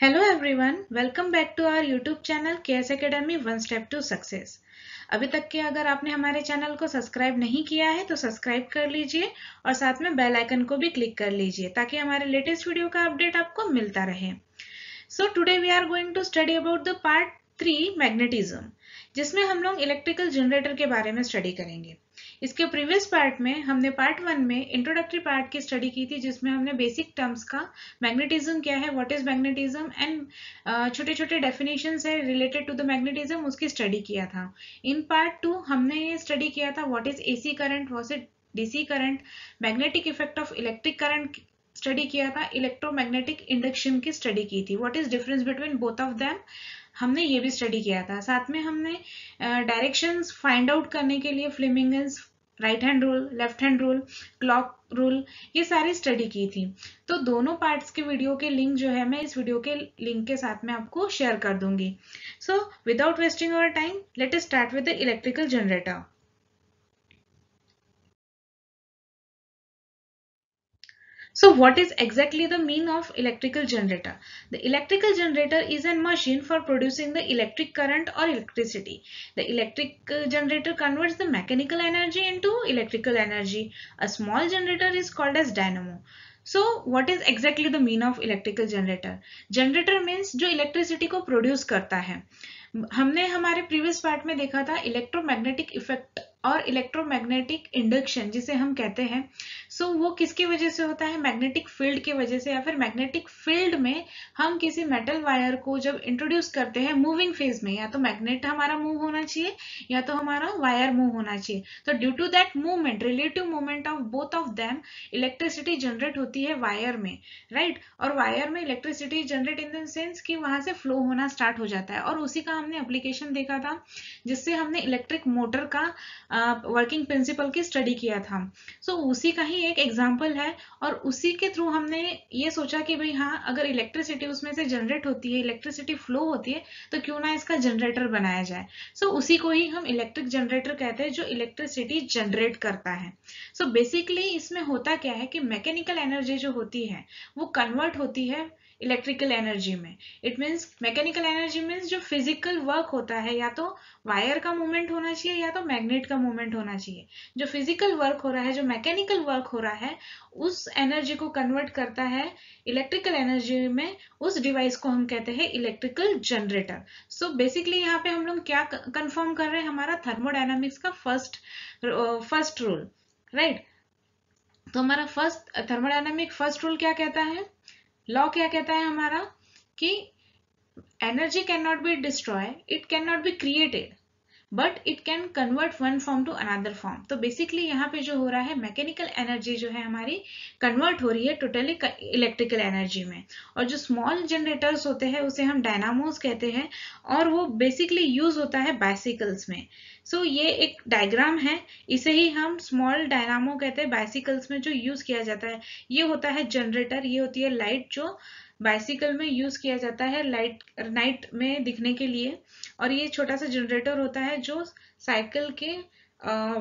Hello everyone welcome back to our YouTube channel K S academy one step to success अभी तक के अगर आपने हमारे चैनल को सब्सक्राइब नहीं किया है तो सब्सक्राइब कर लीजिए और साथ में बेल आइकन को भी क्लिक कर लीजिए ताकि हमारे लेटेस्ट वीडियो का अपडेट आपको मिलता रहे so today we are going to study about the part three magnetism जिसमें हम लोग इलेक्ट्रिकल जनरेटर के बारे में स्टडी करेंगे इसके प्रीवियस पार्ट में हमने पार्ट वन में इंट्रोडक्टरी पार्ट की स्टडी की थी जिसमें हमने बेसिक टर्म्स का मैग्नेटिज्म क्या है व्हाट इज मैग्नेटिज्म एंड छोटे छोटे डेफिनेशन है रिलेटेड टू द मैग्नेटिज्म उसकी स्टडी किया था इन पार्ट टू हमने स्टडी किया था what is AC current what is DC current magnetic effect of electric current study किया था इलेक्ट्रोमैग्नेटिक इंडक्शन की स्टडी की थी what is difference between both of them हमने ये भी स्टडी किया था साथ में हमने डायरेक्शंस फाइंड आउट करने के लिए Fleming right hand rule left hand rule clock rule ये सारी स्टडी की थी तो दोनों पार्ट्स के वीडियो के लिंक जो है मैं इस वीडियो के लिंक के साथ में आपको शेयर कर दूंगी so without wasting our time let start with the electrical generator So what is exactly the mean of electrical generator? The electrical generator is a machine for producing the electric current or electricity. The electric generator converts the mechanical energy into electrical energy. A small generator is called as dynamo. so what is exactly the mean of electrical generator generator means jo electricity ko produce karta hai हमने हमारे previous part में देखा था electromagnetic effect और electromagnetic induction जिसे हम कहते हैं सो so, वो किसकी वजह से होता है मैग्नेटिक फील्ड की वजह से या फिर मैग्नेटिक फील्ड में हम किसी मेटल वायर को जब इंट्रोड्यूस करते हैं मूविंग फेज में या तो मैग्नेट हमारा मूव होना चाहिए या तो हमारा वायर मूव होना चाहिए तो due to that movement relative movement of both of them electricity generate होती है वायर में राइट right? और वायर में इलेक्ट्रिसिटी जनरेट इन देंस की कि वहां से फ्लो होना स्टार्ट हो जाता है और उसी का हमने एप्लीकेशन देखा था जिससे हमने इलेक्ट्रिक मोटर का वर्किंग uh, प्रिंसिपल की स्टडी किया था सो so, उसी का ही एक एग्जाम्पल है और उसी के थ्रू हमने ये सोचा कि भाई हाँ अगर इलेक्ट्रिसिटी उसमें से जनरेट होती है इलेक्ट्रिसिटी फ्लो होती है तो क्यों ना इसका जनरेटर बनाया जाए सो so, उसी को ही हम इलेक्ट्रिक जनरेटर कहते हैं जो इलेक्ट्रिसिटी जनरेट करता है सो so, बेसिकली इसमें होता क्या है कि मैकेनिकल एनर्जी जो होती है वो कन्वर्ट होती है इलेक्ट्रिकल एनर्जी में it means mechanical energy means जो फिजिकल वर्क होता है या तो वायर का मूवमेंट होना चाहिए या तो मैग्नेट का मूवमेंट होना चाहिए जो फिजिकल वर्क हो रहा है जो मैकेनिकल वर्क हो रहा है उस एनर्जी को कन्वर्ट करता है इलेक्ट्रिकल एनर्जी में उस डिवाइस को हम कहते हैं इलेक्ट्रिकल जनरेटर सो बेसिकली यहाँ पे हम लोग क्या कन्फर्म कर रहे हैं हमारा थर्मोडाइनमिक्स का फर्स्ट फर्स्ट रूल राइट तो हमारा फर्स्ट थर्मोडाइनमिक फर्स्ट रूल क्या कहता है लॉ क्या कहता है हमारा कि energy can not be destroy it can not be created but it can convert one form to another form तो बेसिकली यहाँ पे जो हो रहा है मैकेनिकल एनर्जी जो है हमारी कन्वर्ट हो रही है टोटली इलेक्ट्रिकल एनर्जी में और जो स्मॉल जनरेटर्स होते हैं उसे हम डायनामोज कहते हैं और वो बेसिकली यूज होता है बाइसिकल्स में सो so, ये एक डायग्राम है इसे ही हम स्मॉल डायनामो कहते हैं बाइसिकल्स में जो यूज किया जाता है ये होता है जनरेटर ये होती है लाइट जो बाइसिकल में यूज़ किया जाता है लाइट नाइट में दिखने के लिए और ये छोटा सा जनरेटर होता है जो साइकिल के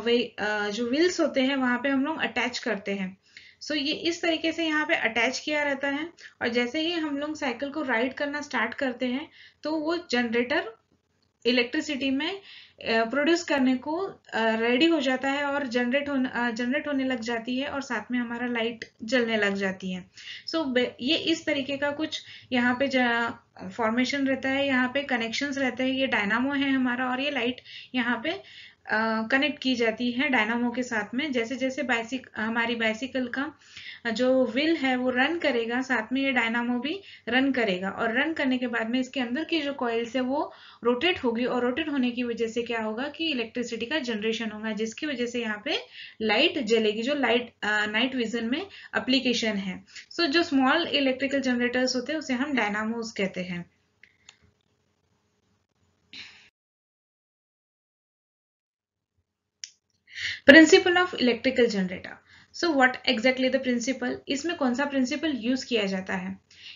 वे जो व्हील्स होते हैं वहाँ पे हम लोग अटैच करते हैं सो so, ये इस तरीके से यहाँ पे अटैच किया रहता है और जैसे ही हम लोग साइकिल को राइड करना स्टार्ट करते हैं तो वो जनरेटर इलेक्ट्रिसिटी में प्रोड्यूस करने को रेडी हो जाता है और जनरेट हो जनरेट होने लग जाती है और साथ में हमारा लाइट जलने लग जाती है सो so, ये इस तरीके का कुछ यहाँ पे फॉर्मेशन रहता है यहाँ पे कनेक्शंस रहते हैं ये डायनामो है हमारा और ये लाइट यहाँ पे कनेक्ट की जाती है डायनामो के साथ में जैसे जैसे बाइसिक हमारी बाइसिकल का जो व्हील है वो रन करेगा साथ में ये डायनामो भी रन करेगा और रन करने के बाद में इसके अंदर की जो कॉइल्स है वो रोटेट होगी और रोटेट होने की वजह से क्या होगा कि इलेक्ट्रिसिटी का जनरेशन होगा जिसकी वजह से यहाँ पे लाइट जलेगी जो लाइट नाइट विजन में अप्लीकेशन है सो so, जो स्मॉल इलेक्ट्रिकल जनरेटर्स होते हैं उसे हम डायनामोज कहते हैं principle of electrical generator so what exactly the principle इसमें कौन सा प्रिंसिपल यूज किया जाता है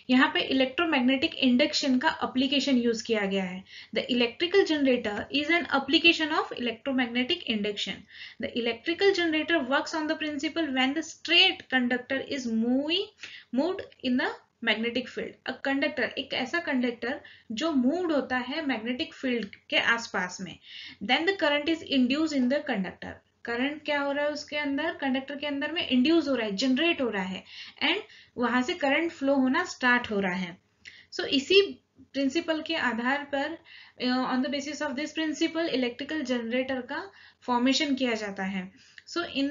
यहाँ पे इलेक्ट्रोमैग्नेटिक इंडक्शन का अप्लीकेशन यूज किया गया है the electrical generator is an application of electromagnetic induction the electrical generator works on the principle when the straight conductor is moving move in the magnetic field a conductor एक ऐसा conductor जो move होता है magnetic field के आसपास में then the current is induce in the conductor current क्या हो रहा है उसके अंदर कंडक्टर के अंदर में इंड्यूस हो रहा है जनरेट हो रहा है एंड वहां से करंट फ्लो होना स्टार्ट हो रहा है सो so, इसी प्रिंसिपल के आधार पर on the basis of this principle electrical generator का फॉर्मेशन किया जाता है so in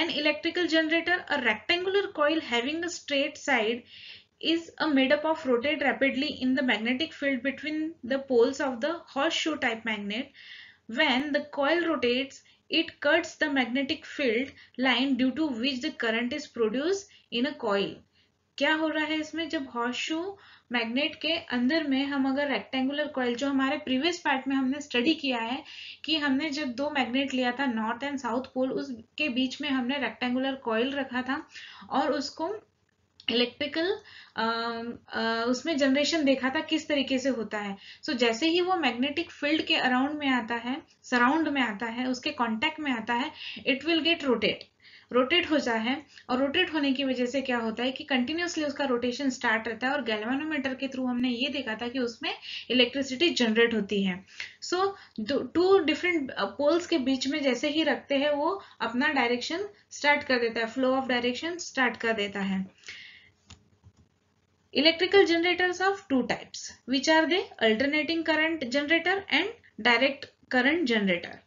an electrical generator a rectangular coil है straight side is a made up of rotate rapidly in the magnetic field between the poles of the horseshoe type magnet when the coil rotates it cuts the magnetic field line due to which the current is produced in a coil. क्या हो रहा है इसमें जब हॉशू magnet के अंदर में हम अगर रेक्टेंगुलर कॉयल जो हमारे प्रीवियस पार्ट में हमने स्टडी किया है कि हमने जब दो मैग्नेट लिया था नॉर्थ एंड साउथ पोल उसके बीच में हमने रेक्टेंगुलर कॉयल रखा था और उसको इलेक्ट्रिकल um, uh, उसमें जनरेशन देखा था किस तरीके से होता है सो so, जैसे ही वो मैग्नेटिक फील्ड के अराउंड में आता है सराउंड में आता है उसके कांटेक्ट में आता है it will get rotate rotate हो जाए और रोटेट होने की वजह से क्या होता है कि कंटिन्यूसली उसका रोटेशन स्टार्ट रहता है और गैल्वेनोमीटर के थ्रू हमने ये देखा था कि उसमें इलेक्ट्रिसिटी जनरेट होती है सो टू डिफरेंट पोल्स के बीच में जैसे ही रखते हैं वो अपना डायरेक्शन स्टार्ट कर देता है फ्लो ऑफ डायरेक्शन स्टार्ट कर देता है Electrical generators of two types, which are the alternating current generator and direct current generator.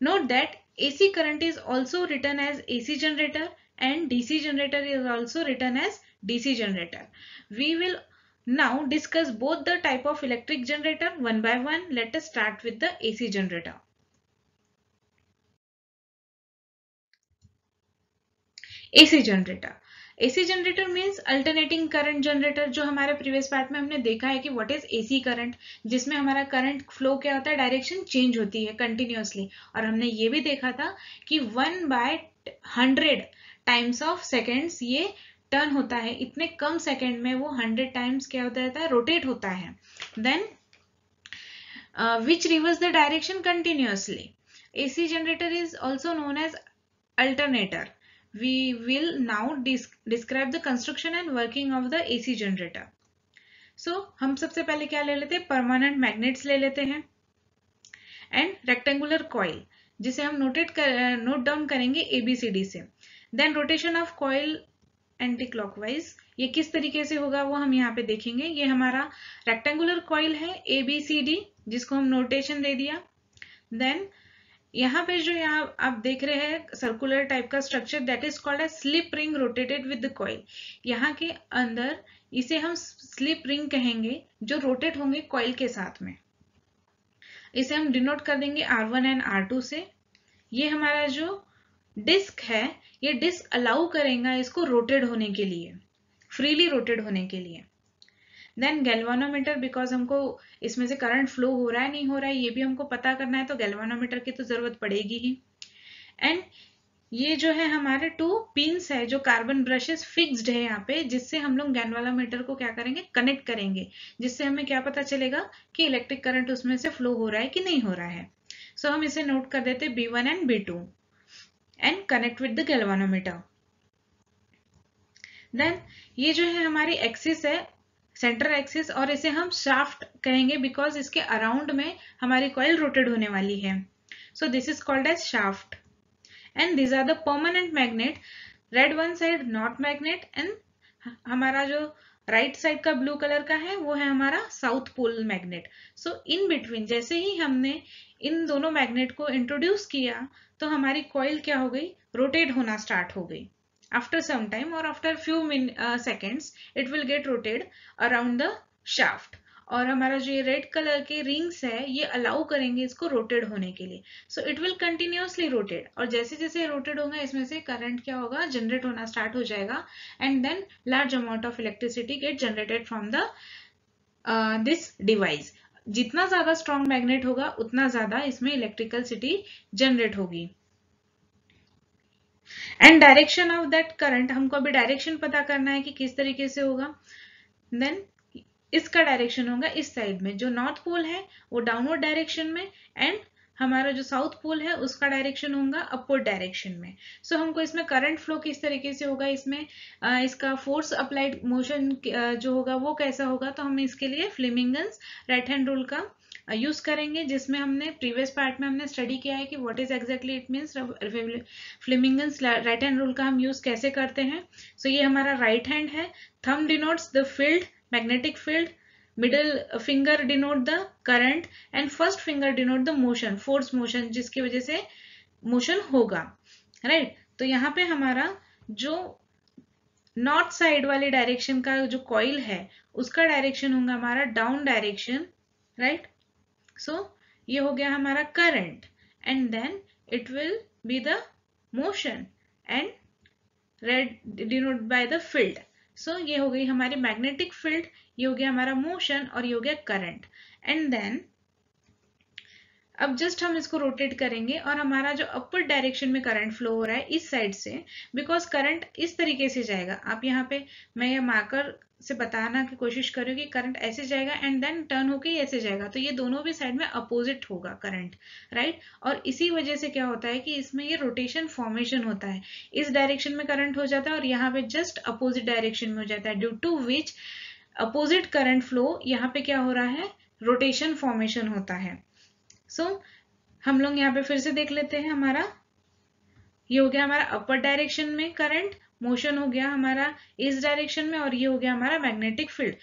Note that AC current is also written as AC generator and DC generator is also written as DC generator. We will now discuss both the type of electric generator one by one. Let us start with the AC generator. AC generator. AC generator means alternating current generator जो हमारे previous part में हमने देखा है कि what is AC current जिसमें हमारा current flow क्या होता है डायरेक्शन चेंज होती है कंटिन्यूसली और हमने ये भी देखा था कि one by hundred times of seconds ये टर्न होता है इतने कम सेकेंड में वो हंड्रेड टाइम्स क्या होता रहता है रोटेट होता है then which reverse the direction continuously AC generator is also known as alternator we will now describe the construction and working of the AC generator. So हम सबसे पहले क्या ले लेते हैं परमानेंट मैग्नेट्स ले लेते हैं एंड रेक्टेंगुलर कॉइल जिसे हम नोटेड कर नोट डाउन करेंगे एबीसीडी से then rotation of coil anticlockwise ये किस तरीके से होगा वो हम यहाँ पे देखेंगे ये हमारा रेक्टेंगुलर कॉइल है एबीसीडी जिसको हम नोटेशन दे दिया देन यहाँ पे जो यहाँ आप देख रहे हैं सर्कुलर टाइप का structure that is called a slip ring rotated with coil यहाँ के अंदर इसे हम स्लिप रिंग कहेंगे जो रोटेट होंगे कॉइल के साथ में इसे हम डिनोट कर देंगे R1 एंड आर से ये हमारा जो डिस्क है ये डिस्क अलाउ करेगा इसको रोटेड होने के लिए फ्रीली रोटेड होने के लिए देन गैल्वानोमीटर बिकॉज हमको इसमें से करंट फ्लो हो रहा है नहीं हो रहा है ये भी हमको पता करना है तो गैल्वानोमीटर की तो ज़रूरत पड़ेगी ही एंड ये जो है हमारे टू पिंस है जो कार्बन ब्रशेस फिक्स्ड है यहाँ पे जिससे हम लोग गैनवालोमीटर को क्या करेंगे कनेक्ट करेंगे जिससे हमें क्या पता चलेगा कि इलेक्ट्रिक करंट उसमें से फ्लो हो रहा है कि नहीं हो रहा है सो so, हम इसे नोट कर देते B one and B two and connect with the galvanometer then ये जो है हमारी एक्सिस है सेंटर एक्सिस और इसे हम शाफ्ट कहेंगे बिकॉज इसके अराउंड में हमारी कॉइल रोटेड होने वाली है so this is called as shaft and these are the permanent magnet red one side north magnet and हमारा जो राइट right साइड का ब्लू कलर का है वो है हमारा south pole magnet so in between जैसे ही हमने इन दोनों मैग्नेट को इंट्रोड्यूस किया तो हमारी कॉइल क्या हो गई रोटेट होना स्टार्ट हो गई after some time or after few min uh, seconds it will get rotated around the shaft और हमारा जो ये रेड कलर के रिंग्स है ये अलाउ करेंगे इसको रोटेड होने के लिए so it will continuously rotate और जैसे जैसे रोटेड होगा इसमें से करंट क्या होगा जनरेट होना स्टार्ट हो जाएगा and then large amount of electricity get generated from the this device जितना ज्यादा स्ट्रॉन्ग मैग्नेट होगा उतना ज्यादा इसमें इलेक्ट्रिकल सिटी जनरेट होगी and direction of that current हमको अभी डायरेक्शन पता करना है कि किस तरीके से होगा देन इसका डायरेक्शन होगा इस साइड में जो नॉर्थ पोल है वो डाउनवर्ड डायरेक्शन में एंड हमारा जो साउथ पोल है उसका डायरेक्शन होगा अपवर्ड डायरेक्शन में सो so, हमको इसमें करंट फ्लो किस तरीके से होगा इसमें आ, इसका फोर्स अप्लाइड मोशन जो होगा वो कैसा होगा तो हम इसके लिए फ्लेमिंगन्स राइट हैंड रूल का यूज करेंगे जिसमें हमने प्रीवियस पार्ट में हमने स्टडी किया है कि what is exactly it mean Fleming right hand rule का हम यूज कैसे करते हैं सो so, ये हमारा राइट हैंड है thumb denotes the field magnetic field middle finger denote the current and first finger denote the motion force motion जिसकी वजह से मोशन होगा राइट right? तो यहाँ पे हमारा जो नॉर्थ साइड वाले डायरेक्शन का जो कॉइल है उसका डायरेक्शन होगा हमारा down direction right so so, ये हो गया हमारा current and then it will be the motion and red denote by the field so ये हो गई हमारी मैग्नेटिक फील्ड ये हो गया हमारा मोशन और ये हो गया करंट एंड देन अब जस्ट हम इसको रोटेट करेंगे और हमारा जो अपर डायरेक्शन में करंट फ्लो हो रहा है इस साइड से बिकॉज करंट इस तरीके से जाएगा आप यहाँ पे मैं ये मार्कर से बताना की कोशिश करो कि करंट ऐसे जाएगा एंड देन टर्न होके ऐसे जाएगा तो ये दोनों भी साइड में अपोजिट होगा करंट राइट और इसी वजह से क्या होता है कि इसमें ये रोटेशन फॉर्मेशन होता है इस डायरेक्शन में करंट हो जाता है और यहाँ पे जस्ट अपोजिट डायरेक्शन में हो जाता है due to which opposite current flow यहाँ पे क्या हो रहा है रोटेशन फॉर्मेशन होता है सो so, हम लोग यहाँ पे फिर से देख लेते हैं हमारा ये हो गया हमारा अपर डायरेक्शन में करंट मोशन हो गया हमारा इस डायरेक्शन में और ये हो गया हमारा मैग्नेटिक फील्ड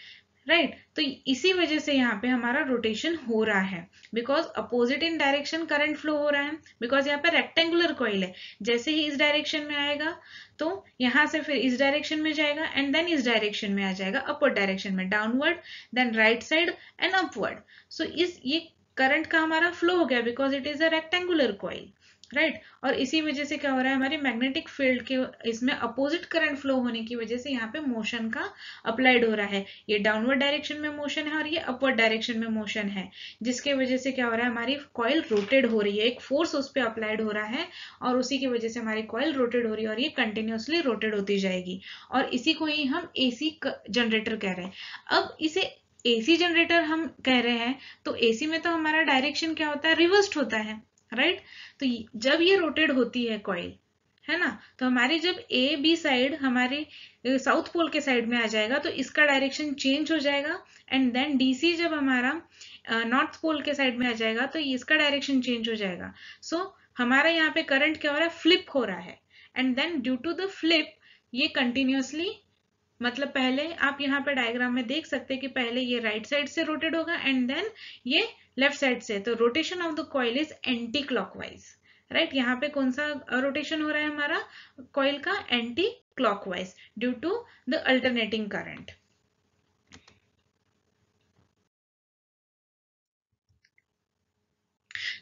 राइट right? तो इसी वजह से यहाँ पे हमारा रोटेशन हो रहा है because opposite in direction current flow हो रहा है बिकॉज यहाँ पे रेक्टेंगुलर कॉइल है जैसे ही इस डायरेक्शन में आएगा तो यहाँ से फिर इस डायरेक्शन में जाएगा एंड देन इस डायरेक्शन में आ जाएगा अपवर्ड डायरेक्शन में downward then right side and upward so इस ये करंट का हमारा फ्लो हो गया because it is a rectangular coil right right? और इसी वजह से क्या हो रहा है हमारी मैग्नेटिक फील्ड के इसमें अपोजिट करंट फ्लो होने की वजह से यहाँ पे मोशन का अप्लाइड हो रहा है ये डाउनवर्ड डायरेक्शन में मोशन है और ये अपवर्ड डायरेक्शन में मोशन है जिसके वजह से क्या हो रहा है हमारी कॉयल रोटेड हो रही है एक फोर्स उस पर अप्लाइड हो रहा है और उसी की वजह से हमारी कॉयल रोटेड हो रही है और ये कंटिन्यूसली रोटेड होती जाएगी और इसी को ही हम एसी जनरेटर कह रहे हैं अब इसे एसी जनरेटर हम कह रहे हैं तो एसी में तो हमारा डायरेक्शन क्या होता है रिवर्स्ड होता है राइट right? तो जब ये रोटेट होती है कॉइल है ना तो हमारी जब ए बी साइड हमारे साउथ पोल के साइड में आ जाएगा तो इसका डायरेक्शन चेंज हो जाएगा एंड देन डीसी जब हमारा नॉर्थ पोल के साइड में आ जाएगा तो इसका डायरेक्शन चेंज हो जाएगा सो so, हमारा यहाँ पे करंट क्या हो रहा है फ्लिप हो रहा है and then due to the flip ये कंटिन्यूसली मतलब पहले आप यहाँ पे डायग्राम में देख सकते हैं कि पहले ये राइट right साइड से रोटेट होगा एंड देन ये लेफ्ट साइड से तो rotation of the coil is anticlockwise right यहाँ पे कौन सा रोटेशन हो रहा है हमारा कॉइल का anticlockwise due to the alternating current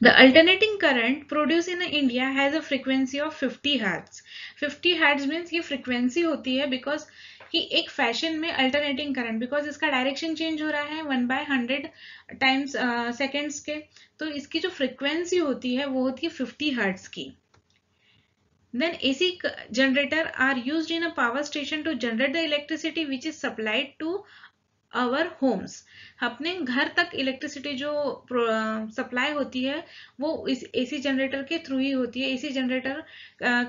The alternating current produced in India has a frequency of 50 hertz. 50 hertz means ये frequency होती है because कि एक फैशन में अल्टरनेटिंग करंट बिकॉज इसका डायरेक्शन चेंज हो रहा है one by hundred times seconds के तो इसकी जो फ्रिक्वेंसी होती है वो होती है फिफ्टी हर्ट्स की then AC generator are use in a power station to generate the electricity which is supplied to our homes अपने घर तक इलेक्ट्रिसिटी जो सप्लाई होती है वो इस एसी जनरेटर के थ्रू ही होती है एसी जनरेटर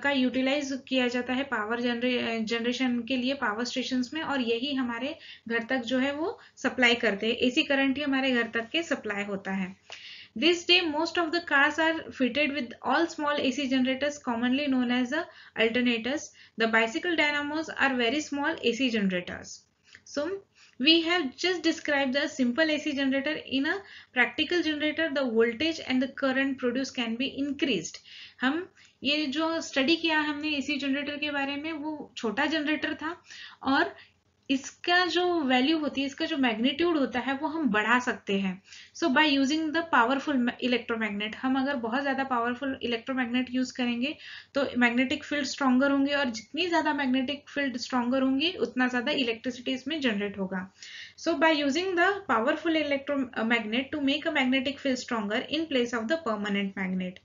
का यूटिलाइज किया जाता है पावर जनरे जनरेशन के लिए पावर स्टेशन में और यही हमारे घर तक जो है वो सप्लाई करते हैं एसी करंट ही हमारे घर तक के सप्लाई होता है This day most of the cars are fitted with all small AC generators commonly known as the alternators. The bicycle dynamos are very small AC generators. So we have just described the simple AC generator. In a practical generator, the voltage and the current produced can be increased. hum ये जो study किया हमने AC generator के बारे में वो छोटा generator था और इसका जो वैल्यू होती है इसका जो मैग्नीट्यूड होता है वो हम बढ़ा सकते हैं so by using the powerful electromagnet हम अगर बहुत ज़्यादा पावरफुल इलेक्ट्रोमैग्नेट यूज करेंगे तो मैग्नेटिक फील्ड स्ट्रांगर होंगे और जितनी ज़्यादा मैग्नेटिक फील्ड स्ट्रांगर होंगी उतना ज़्यादा इलेक्ट्रिसिटी इसमें जनरेट होगा so by using the powerful electromagnet to make a magnetic field stronger in place of the permanent magnet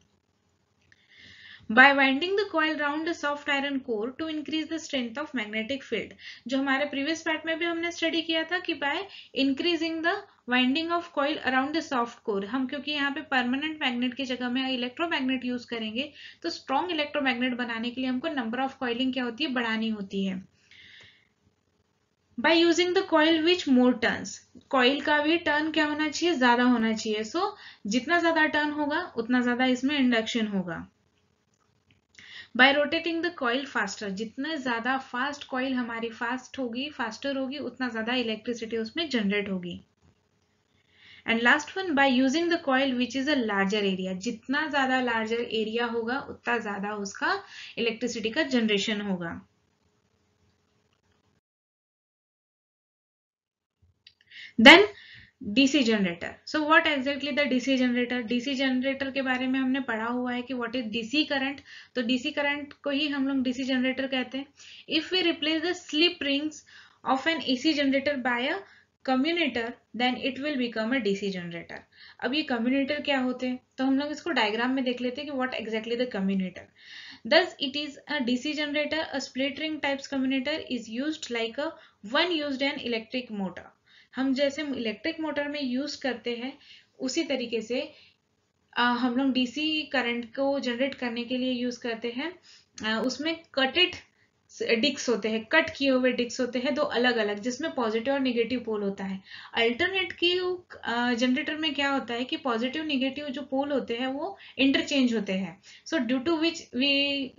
by winding the coil round a soft iron core to increase the strength of magnetic field जो हमारे previous part में भी हमने study किया था कि by increasing the winding of coil around soft core हम क्योंकि यहाँ पे परमानेंट मैग्नेट की जगह में इलेक्ट्रो मैग्नेट यूज करेंगे तो स्ट्रॉन्ग इलेक्ट्रो मैग्नेट बनाने के लिए हमको नंबर ऑफ कॉइलिंग क्या होती है बढ़ानी होती है by using the coil which more turn coil का भी टर्न क्या होना चाहिए ज्यादा होना चाहिए सो so, जितना ज्यादा टर्न होगा उतना ज्यादा इसमें इंडक्शन होगा by rotating the coil faster जितना ज़्यादा फास्ट कॉइल हमारी फास्ट होगी फास्टर होगी उतना ज़्यादा इलेक्ट्रिसिटी उसमें जनरेट होगी and last one by using the coil which is a larger area जितना ज़्यादा लार्जर एरिया होगा उतना ज़्यादा उसका इलेक्ट्रिसिटी का जनरेशन होगा then DC generator so what exactly the DC generator DC generator के बारे में हमने पढ़ा हुआ है कि व्हाट इज डीसी करंट तो डीसी करंट को ही हम लोग डीसी जनरेटर कहते हैं if we replace the slip rings of an AC generator by a commutator then it will become a DC generator अब ये कम्युनेटर क्या होते हैं तो हम लोग इसको डायग्राम में देख लेते हैं कि what exactly the commutator Thus, it is a DC generator. A split ring types commutator is used like a one used an electric motor. हम जैसे इलेक्ट्रिक मोटर में यूज करते हैं उसी तरीके से आ, हम लोग डीसी करंट को जनरेट करने के लिए यूज करते हैं उसमें कटेड डिक्स होते हैं कट किए हुए डिक्स होते हैं दो अलग अलग जिसमें पॉजिटिव और निगेटिव पोल होता है अल्टरनेट की जनरेटर में क्या होता है कि पॉजिटिव निगेटिव जो पोल होते हैं वो इंटरचेंज होते हैं so due to which we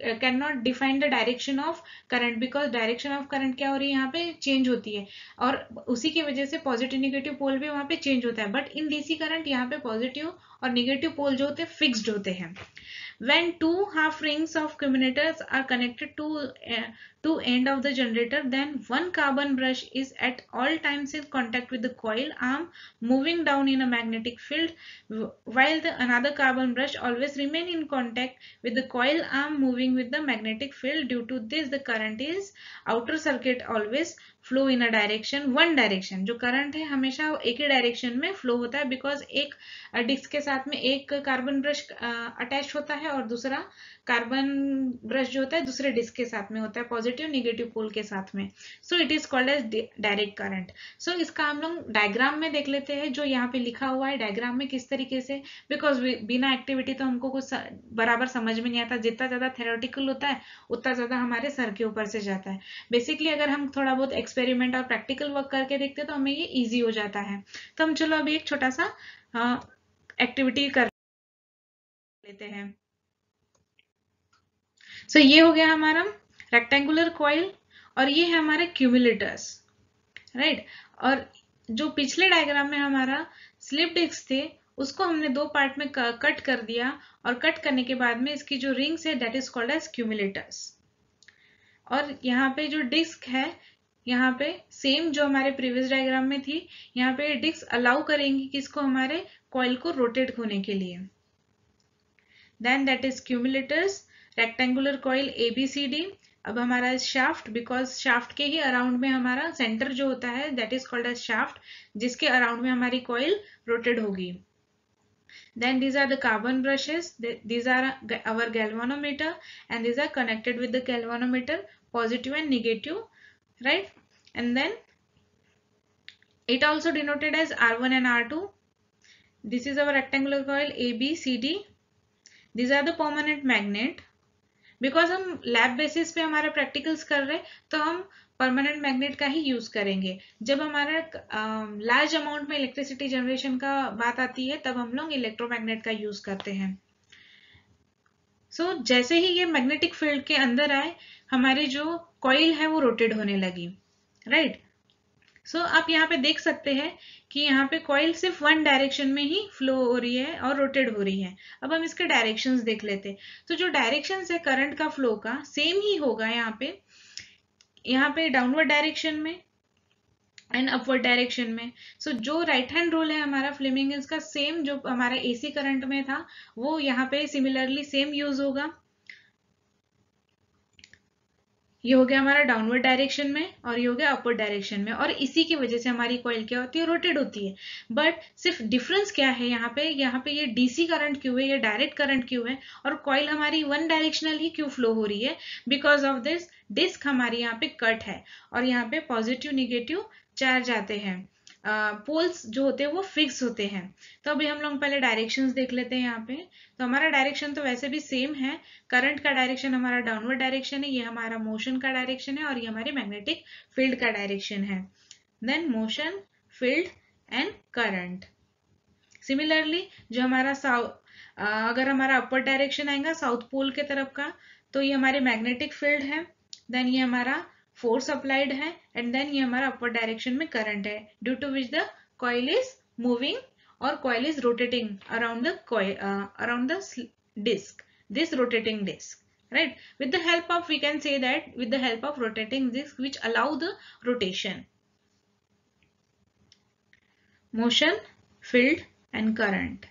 can not define the direction of current because direction of current क्या हो रही है यहाँ पे चेंज होती है और उसी की वजह से पॉजिटिव निगेटिव पोल भी वहाँ पे चेंज होता है बट इन डीसी करंट यहाँ पे पॉजिटिव और निगेटिव पोल जो होते हैं फिक्सड होते हैं when two half rings of commuters are connected to uh, to end of the generator then one carbon brush is at all times in contact with the coil arm moving down in a magnetic field while the another carbon brush always remain in contact with the coil arm moving with the magnetic field due to this the current is outer circuit always flow in a direction one direction जो current है हमेशा एक ही direction में flow होता है because एक disc के साथ में एक कार्बन ब्रश अटैच होता है और दूसरा कार्बन ब्रश जो होता है दूसरे डिस्क के साथ में होता है पॉजिटिव निगेटिव पोल के साथ में so it is called as direct current so इसका हम लोग डायग्राम में देख लेते हैं जो यहाँ पे लिखा हुआ है डायग्राम में किस तरीके से बिकॉज बिना एक्टिविटी तो हमको कुछ बराबर समझ में नहीं आता जितना ज्यादा थेरोटिकल होता है उतना ज्यादा हमारे सर के ऊपर से जाता है बेसिकली अगर हम थोड़ा बहुत एक्सपेरिमेंट और प्रैक्टिकल वर्क करके देखते हैं तो हमें ये ईजी हो जाता है तो हम चलो अभी एक छोटा सा एक्टिविटी कर लेते हैं सो so, ये हो गया हमारा रेक्टेंगुलर क्वाइल और ये है हमारे क्यूमुलेटर्स राइट और जो पिछले डायग्राम में हमारा स्लिप डिस्क थे उसको हमने दो पार्ट में कट कर दिया और कट करने के बाद में इसकी जो रिंग्स है that is called as commutators और यहाँ पे जो डिस्क है यहाँ पे सेम जो हमारे प्रीवियस डायग्राम में थी यहाँ पे डिस्क अलाउ करेंगी किसको हमारे कॉइल को रोटेट होने के लिए then that is commutators rectangular coil ABCD अब हमारा शाफ्ट बिकॉज शाफ्ट के ही अराउंड में हमारा सेंटर जो होता है that is called as shaft जिसके अराउंड में हमारी कॉइल रोटेड होगी then these are the carbon brushes these are our galvanometer and these are connected with the galvanometer positive and negative right and then it also denoted as r1 and r2 this is our rectangular coil abcd these are the permanent magnet because हम lab basis पे हमारा practicals कर रहे हैं तो हम permanent magnet का ही use करेंगे जब हमारा लार्ज अमाउंट में इलेक्ट्रिसिटी जनरेशन का बात आती है तब हम लोग इलेक्ट्रोमैग्नेट का यूज करते हैं सो so, जैसे ही ये मैग्नेटिक फील्ड के अंदर आए हमारी जो कॉइल है वो रोटेट होने लगी राइट सो so, आप यहाँ पे देख सकते हैं कि यहाँ पे कॉइल सिर्फ वन डायरेक्शन में ही फ्लो हो रही है और रोटेट हो रही है अब हम इसके डायरेक्शंस देख लेते हैं तो जो डायरेक्शंस है करंट का फ्लो का सेम ही होगा यहाँ पे यहाँ पे डाउनवर्ड डायरेक्शन में एंड अपवर्ड डायरेक्शन में सो so, जो राइट हैंड रूल है हमारा फ्लेमिंग का सेम जो हमारा एसी करंट में था वो यहाँ पे सिमिलरली सेम यूज होगा ये हो गया हमारा डाउनवर्ड डायरेक्शन में और ये हो गया अपवर्ड डायरेक्शन में और इसी की वजह से हमारी कॉइल क्या होती है रोटेट होती है बट सिर्फ डिफरेंस क्या है यहाँ पे यहाँ पे ये डीसी करंट क्यों है ये डायरेक्ट करंट क्यों है और कॉइल हमारी वन डायरेक्शनल ही क्यों फ्लो हो रही है बिकॉज ऑफ दिस डिस्क हमारी यहाँ पे कट है और यहाँ पे पॉजिटिव निगेटिव चार्ज आते हैं पोल्स जो होते हैं वो फिक्स होते हैं तो अभी हम लोग पहले डायरेक्शंस देख लेते हैं यहाँ पे तो हमारा डायरेक्शन तो वैसे भी सेम है करंट का डायरेक्शन हमारा डाउनवर्ड डायरेक्शन है ये हमारा मोशन का डायरेक्शन है और ये हमारे मैग्नेटिक फील्ड का डायरेक्शन है then motion field and current similarly जो हमारा साउथ अगर हमारा अपर डायरेक्शन आएगा साउथ पोल के तरफ का तो ये हमारे मैग्नेटिक फील्ड है देन ये हमारा फोर्स अप्लाइड है एंड देन ये हमारा अपर डायरेक्शन में करंट है due to which the coil is moving और coil is rotating around around the disc this rotating disc right with the help of we can say that with the help of rotating disc which allow the rotation motion field and current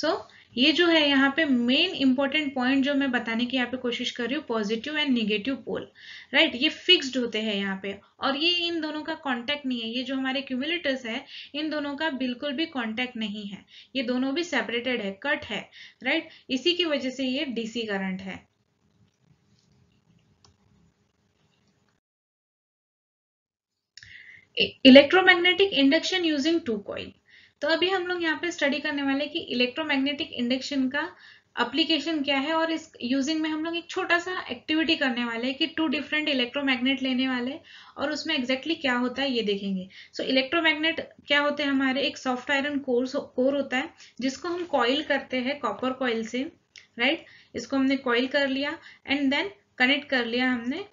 so ये जो है यहाँ पे main important point जो मैं बताने की यहाँ पे कोशिश कर रही हूँ positive and negative pole right ये फिक्स्ड होते हैं यहाँ पे और ये इन दोनों का कांटेक्ट नहीं है ये जो हमारे क्यूमुलेटर्स है इन दोनों का बिल्कुल भी कांटेक्ट नहीं है ये दोनों भी सेपरेटेड है कट है राइट इसी की वजह से ये डीसी करंट है electromagnetic induction using two coil तो अभी हम लोग यहाँ पे स्टडी करने वाले कि इलेक्ट्रोमैग्नेटिक इंडक्शन का अप्लीकेशन क्या है और इस यूजिंग में हम लोग एक छोटा सा एक्टिविटी करने वाले हैं कि टू डिफरेंट इलेक्ट्रोमैग्नेट लेने वाले और उसमें एग्जैक्टली exactly क्या होता है ये देखेंगे सो so, इलेक्ट्रोमैग्नेट क्या होते हैं हमारे एक सॉफ्ट आयरन कोर कोर होता है जिसको हम कॉयल करते हैं कॉपर कॉयल से राइट right? इसको हमने कॉयल कर लिया एंड देन कनेक्ट कर लिया हमने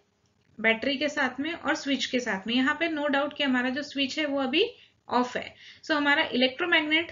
बैटरी के साथ में और स्विच के साथ में यहाँ पे नो डाउट कि हमारा जो स्विच है वो अभी ऑफ है सो so, हमारा इलेक्ट्रोमैग्नेट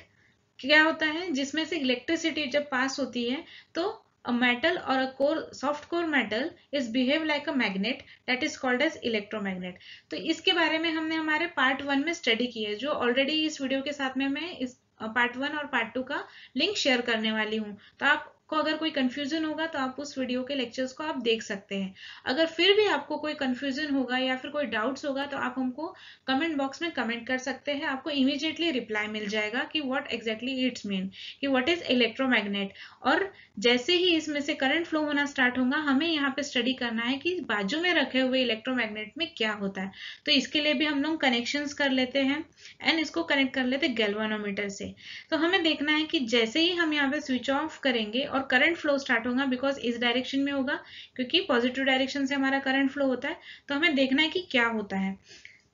क्या होता है जिसमें से इलेक्ट्रिसिटी जब पास होती है तो अ मेटल और a core soft core metal is behave like a magnet that is called as electromagnet तो इसके बारे में हमने हमारे पार्ट वन में स्टडी की है जो ऑलरेडी इस वीडियो के साथ में मैं इस पार्ट uh, वन और पार्ट टू का लिंक शेयर करने वाली हूँ तो आप को अगर कोई कंफ्यूजन होगा तो आप उस वीडियो के लेक्चर्स को आप देख सकते हैं अगर फिर भी आपको कोई कंफ्यूजन होगा या फिर कोई डाउट्स होगा तो आप हमको कमेंट बॉक्स में कमेंट कर सकते हैं आपको इमीजिएटली रिप्लाई मिल जाएगा कि व्हाट एग्जैक्टली इट्स मीन कि व्हाट इज इलेक्ट्रोमैग्नेट और जैसे ही इसमें से करंट फ्लो होना स्टार्ट होगा हमें यहाँ पे स्टडी करना है कि बाजू में रखे हुए इलेक्ट्रोमैग्नेट में क्या होता है तो इसके लिए भी हम लोग कनेक्शन कर लेते हैं एंड इसको कनेक्ट कर लेते हैं गैल्वानोमीटर से तो हमें देखना है कि जैसे ही हम यहाँ पे स्विच ऑफ करेंगे और और करंट फ्लो स्टार्ट होगा बिकॉज इस डायरेक्शन में होगा क्योंकि पॉजिटिव डायरेक्शन से हमारा करंट फ्लो होता है तो हमें देखना है कि क्या होता है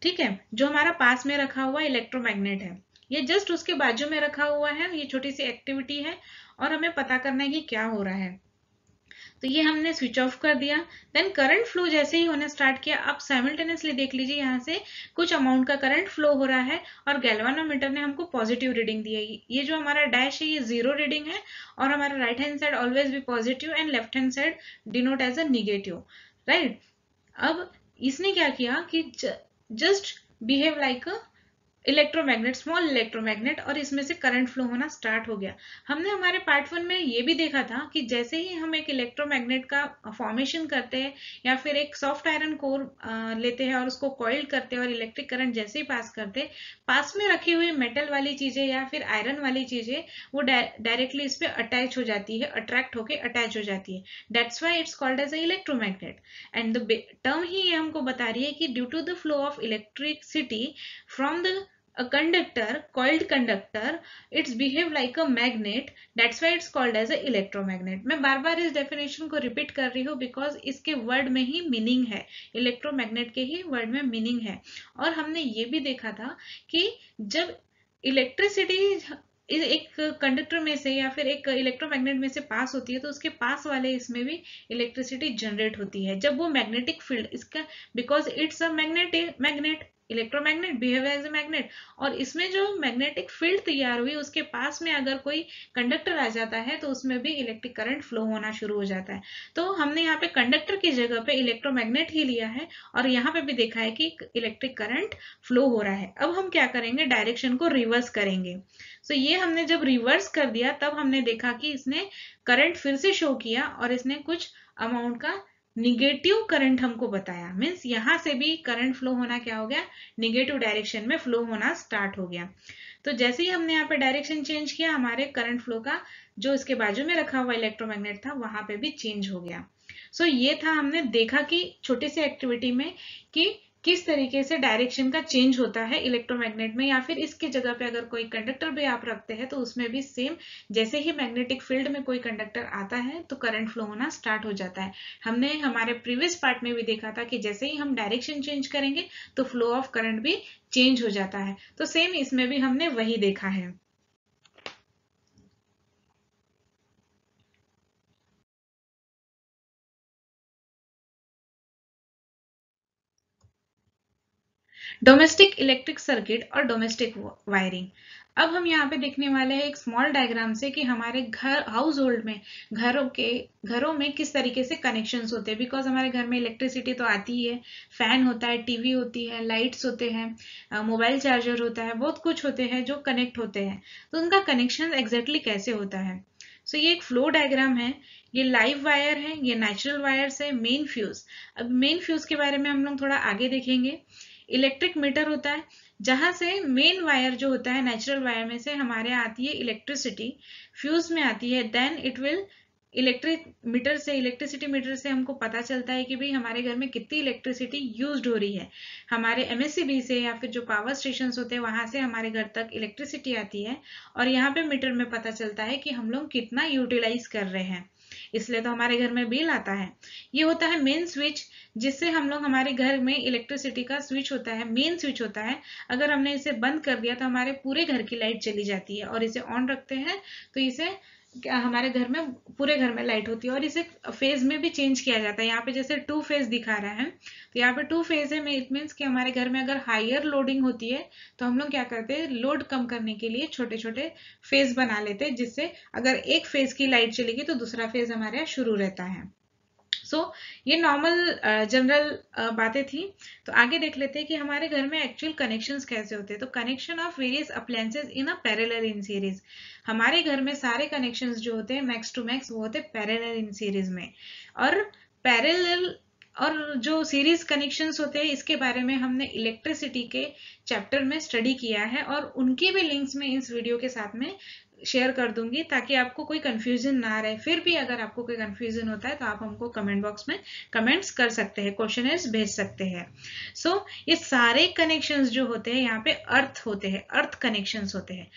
ठीक है जो हमारा पास में रखा हुआ इलेक्ट्रोमैग्नेट है ये जस्ट उसके बाजू में रखा हुआ है ये छोटी सी एक्टिविटी है और हमें पता करना है कि क्या हो रहा है तो ये हमने स्विच ऑफ कर दिया देन करंट फ्लो जैसे ही होने स्टार्ट किया आप साइमल्टेनियसली देख लीजिए यहाँ से कुछ अमाउंट का करंट फ्लो हो रहा है और गैलवानोमीटर ने हमको पॉजिटिव रीडिंग दी है ये जो हमारा डैश है ये जीरो रीडिंग है और हमारा राइट हैंड साइड ऑलवेज भी positive and left hand side denote as a negative right अब इसने क्या किया कि just behave like a electromagnet small electromagnet और इसमें से करंट फ्लो होना स्टार्ट हो गया हमने हमारे पार्ट वन में ये भी देखा था कि जैसे ही हम एक इलेक्ट्रोमैग्नेट का फॉर्मेशन करते हैं या फिर एक सॉफ्ट आयरन कोर लेते हैं और उसको कॉइल करते हैं और इलेक्ट्रिक करंट जैसे ही पास करते पास में रखी हुई मेटल वाली चीजें या फिर आयरन वाली चीजें वो डायरेक्टली इस पर अटैच हो जाती है अट्रैक्ट होकर अटैच हो जाती है that's why it's called as a electromagnet and the term ही ये हमको बता रही है कि due to the flow of electricity from the a conductor coiled conductor it's behave like a magnet that's why it's called as a electromagnet main bar bar is definition ko repeat kar rahi hu because iske word mein hi meaning hai electromagnet ke hi word mein meaning hai aur humne ye bhi dekha tha ki jab electricity एक conductor में से या फिर एक electromagnet में से पास होती है तो उसके पास वाले इसमें भी इलेक्ट्रिसिटी जनरेट होती है जब वो मैग्नेटिक फील्ड इसका because it's a magnetic magnet electromagnet behave as a magnet और इसमें जो मैग्नेटिक फील्ड तैयार हुई उसके पास में अगर कोई कंडक्टर आ जाता है तो उसमें भी इलेक्ट्रिक करंट फ्लो होना शुरू हो जाता है तो हमने यहाँ पे कंडक्टर की जगह पे इलेक्ट्रोमैग्नेट ही लिया है और यहाँ पे भी देखा है कि इलेक्ट्रिक करंट फ्लो हो रहा है अब हम क्या करेंगे डायरेक्शन को रिवर्स करेंगे सो ये हमने जब रिवर्स कर दिया तब हमने देखा कि इसने करंट फिर से शो किया और इसने कुछ अमाउंट का निगेटिव करंट हमको बताया मीन्स यहां से भी करंट फ्लो होना क्या हो गया निगेटिव डायरेक्शन में फ्लो होना स्टार्ट हो गया तो जैसे ही हमने यहाँ पे डायरेक्शन चेंज किया हमारे करंट फ्लो का जो इसके बाजू में रखा हुआ इलेक्ट्रोमैग्नेट था वहां पे भी चेंज हो गया सो so, ये था हमने देखा कि छोटी सी एक्टिविटी में कि किस तरीके से डायरेक्शन का चेंज होता है इलेक्ट्रोमैग्नेट में या फिर इसके जगह पे अगर कोई कंडक्टर भी आप रखते हैं तो उसमें भी सेम जैसे ही मैग्नेटिक फील्ड में कोई कंडक्टर आता है तो करंट फ्लो होना स्टार्ट हो जाता है हमने हमारे प्रीवियस पार्ट में भी देखा था कि जैसे ही हम डायरेक्शन चेंज करेंगे तो फ्लो ऑफ करंट भी चेंज हो जाता है तो सेम इसमें भी हमने वही देखा है डोमेस्टिक इलेक्ट्रिक सर्किट और डोमेस्टिक वायरिंग अब हम यहाँ पे देखने वाले हैं एक स्मॉल डायग्राम से कि हमारे घर हाउस होल्ड में घरों के घरों में किस तरीके से कनेक्शंस होते हैं बिकॉज हमारे घर में इलेक्ट्रिसिटी तो आती ही है फैन होता है टीवी होती है लाइट्स होते हैं मोबाइल चार्जर होता है बहुत कुछ होते हैं जो कनेक्ट होते हैं तो उनका कनेक्शन एग्जैक्टली कैसे होता है सो so, ये एक फ्लो डायग्राम है ये लाइव वायर है ये नेचुरल वायर्स है मेन फ्यूज अब मेन फ्यूज के बारे में हम लोग थोड़ा आगे देखेंगे इलेक्ट्रिक मीटर होता है जहाँ से मेन वायर जो होता है नेचुरल वायर में से हमारे आती है इलेक्ट्रिसिटी फ्यूज में आती है then it will electric meter से इलेक्ट्रिसिटी मीटर से हमको पता चलता है कि भाई हमारे घर में कितनी इलेक्ट्रिसिटी यूज हो रही है हमारे एम से या फिर जो पावर स्टेशन होते हैं वहां से हमारे घर तक इलेक्ट्रिसिटी आती है और यहाँ पे मीटर में पता चलता है कि हम लोग कितना यूटिलाइज कर रहे हैं इसलिए तो हमारे घर में बिल आता है ये होता है मेन स्विच जिससे हम लोग हमारे घर में इलेक्ट्रिसिटी का स्विच होता है मेन स्विच होता है अगर हमने इसे बंद कर दिया तो हमारे पूरे घर की लाइट चली जाती है और इसे ऑन रखते हैं तो इसे हमारे घर में पूरे घर में लाइट होती है और इसे फेज में भी चेंज किया जाता है यहाँ पे जैसे टू फेज दिखा रहा है तो यहाँ पे टू फेज है इट मीन्स कि हमारे घर में अगर हायर लोडिंग होती है तो हम लोग क्या करते हैं लोड कम करने के लिए छोटे छोटे फेज बना लेते हैं जिससे अगर एक फेज की लाइट चलेगी तो दूसरा फेज हमारे यहाँ शुरू रहता है सो so, ये नॉर्मल जनरल uh, uh, बातें थी तो आगे देख लेते हैं कि हमारे घर में एक्चुअल कनेक्शन कैसे होते हैं तो connection of various appliances in a parallel in series हमारे घर में सारे कनेक्शन जो होते हैं मैक्स टू मैक्स वो होते हैं पैरेलल इन सीरीज में और पैरेलल और जो सीरीज कनेक्शंस होते हैं इसके बारे में हमने इलेक्ट्रिसिटी के चैप्टर में स्टडी किया है और उनके भी लिंक्स में इस वीडियो के साथ में शेयर कर दूंगी ताकि आपको कोई कंफ्यूजन ना रहे फिर भी अगर आपको कोई कंफ्यूजन होता है तो आप हमको कमेंट बॉक्स में कमेंट्स कर सकते हैं क्वेश्चन भेज सकते हैं सो so, ये सारे कनेक्शन जो होते हैं यहाँ पे अर्थ होते हैं अर्थ कनेक्शन होते हैं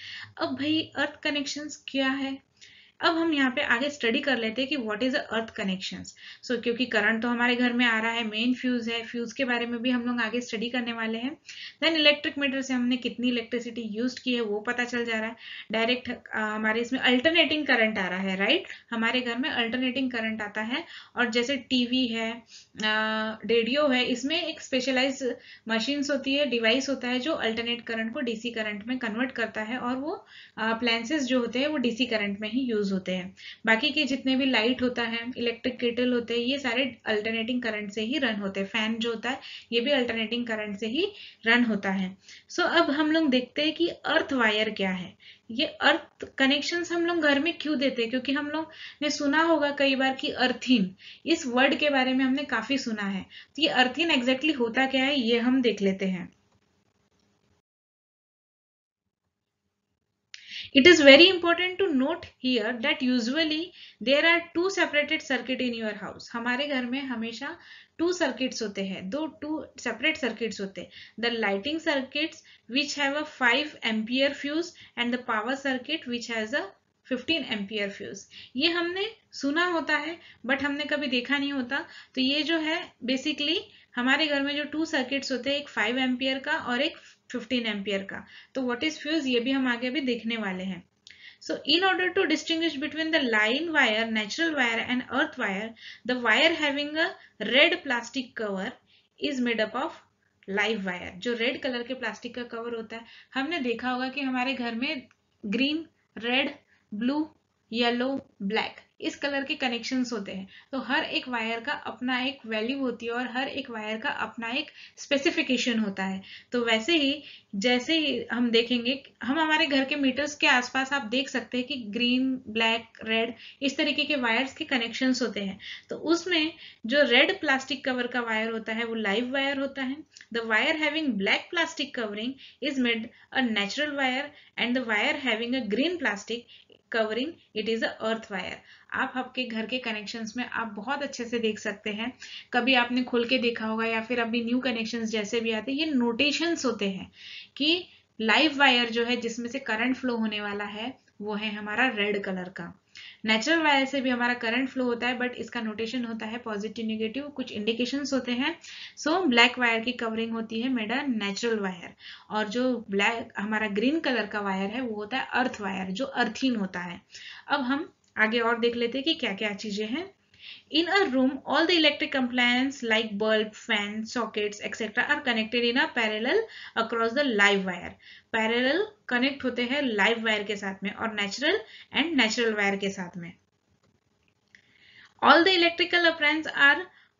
अब भाई अर्थ कनेक्शन क्या है अब हम यहाँ पे आगे स्टडी कर लेते हैं कि what is earth connection so क्योंकि करंट तो हमारे घर में आ रहा है मेन फ्यूज है फ्यूज के बारे में भी हम लोग आगे स्टडी करने वाले हैं देन इलेक्ट्रिक मीटर से हमने कितनी इलेक्ट्रिसिटी यूज की है वो पता चल जा रहा है डायरेक्ट हमारे इसमें अल्टरनेटिंग करंट आ रहा है राइट हमारे घर में अल्टरनेटिंग करंट आता है और जैसे टीवी है रेडियो है इसमें एक स्पेशलाइज मशीन्स होती है डिवाइस होता है जो अल्टरनेट करंट को डीसी करंट में कन्वर्ट करता है और वो अप्लायसेस जो होते हैं वो डीसी करंट में ही यूज यूज होते हैं बाकी के जितने भी लाइट होता है इलेक्ट्रिक केटल होते हैं ये सारे अल्टरनेटिंग करंट से ही रन होते हैं फैन जो होता है ये भी अल्टरनेटिंग करंट से ही रन होता है सो so, अब हम लोग देखते हैं कि अर्थ वायर क्या है ये अर्थ कनेक्शन हम लोग घर में क्यों देते हैं क्योंकि हम लोग ने सुना होगा कई बार कि अर्थिन इस वर्ड के बारे में हमने काफी सुना है तो ये अर्थिन एग्जैक्टली exactly होता क्या है ये हम देख लेते हैं It is very important to note here that usually there are two separated circuit in your house. hamare ghar mein hamesha two circuits hote hain do two separate circuits hote The lighting circuits which have a 5 ampere fuse and the power circuit which has a 15 ampere fuse ये हमने सुना होता है but हमने कभी देखा नहीं होता तो ये जो है बेसिकली हमारे घर में जो टू सर्किट्स होते हैं एक 5 एम्पियर का और एक 15 एम्पियर का तो व्हाट इज फ्यूज ये भी हम आगे अभी देखने वाले हैं so in order to distinguish between the line wire natural wire and earth wire the wire है red plastic cover is made up of live wire जो रेड कलर के प्लास्टिक का कवर होता है हमने देखा होगा कि हमारे घर में green red blue yellow black इस कलर के कनेक्शन होते हैं तो हर एक वायर का अपना एक वैल्यू होती है और हर एक वायर का अपना एक स्पेसिफिकेशन होता है तो वैसे ही जैसे ही हम देखेंगे हम हमारे घर के मीटर्स के आसपास आप देख सकते हैं कि ग्रीन ब्लैक रेड इस तरीके के वायर्स के कनेक्शन होते हैं तो उसमें जो रेड प्लास्टिक कवर का वायर होता है वो लाइव वायर होता है the wire having black plastic covering is made a natural wire and the wire having a green plastic covering it is earth wire आप आपके घर के कनेक्शंस में आप बहुत अच्छे से देख सकते हैं कभी आपने खोल के देखा होगा या फिर अभी न्यू कनेक्शंस जैसे भी आते हैं ये नोटेशंस होते हैं कि लाइव वायर जो है जिसमें से करंट फ्लो होने वाला है वो है हमारा रेड कलर का नेचुरल वायर से भी हमारा करंट फ्लो होता है बट इसका नोटेशन होता है पॉजिटिव नेगेटिव कुछ इंडिकेशंस होते हैं सो ब्लैक वायर की कवरिंग होती है मेडा नेचुरल वायर और जो ब्लैक हमारा ग्रीन कलर का वायर है वो होता है अर्थ वायर जो अर्थीन होता है अब हम आगे और देख लेते हैं कि क्या क्या चीज़ें हैं In a room, all the electric appliances like bulb, fan, sockets, etc. are connected in a parallel across the live wire. Parallel connect होते हैं live wire के साथ में और natural and natural wire के साथ में. All the electrical appliances are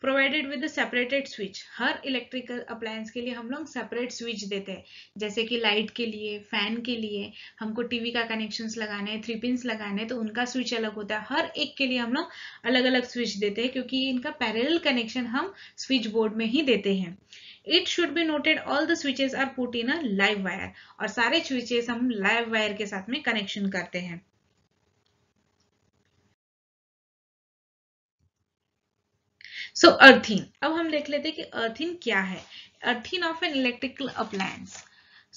provided with separated switch हर इलेक्ट्रिकल अप्लायंस के लिए हम लोग सेपरेट स्विच देते हैं जैसे कि लाइट के लिए फैन के लिए हमको टीवी का कनेक्शंस लगाने हैं थ्री पिंस लगाने हैं तो उनका स्विच अलग होता है हर एक के लिए हम लोग अलग अलग स्विच देते हैं क्योंकि इनका पैरेलल कनेक्शन हम स्विच बोर्ड में ही देते हैं it should be noted all the switches are put in a live wire और सारे स्विचेस हम लाइव वायर के साथ में कनेक्शन करते हैं सो अर्थिन अब हम देख लेते हैं कि अर्थिन क्या है earthing of an electrical appliance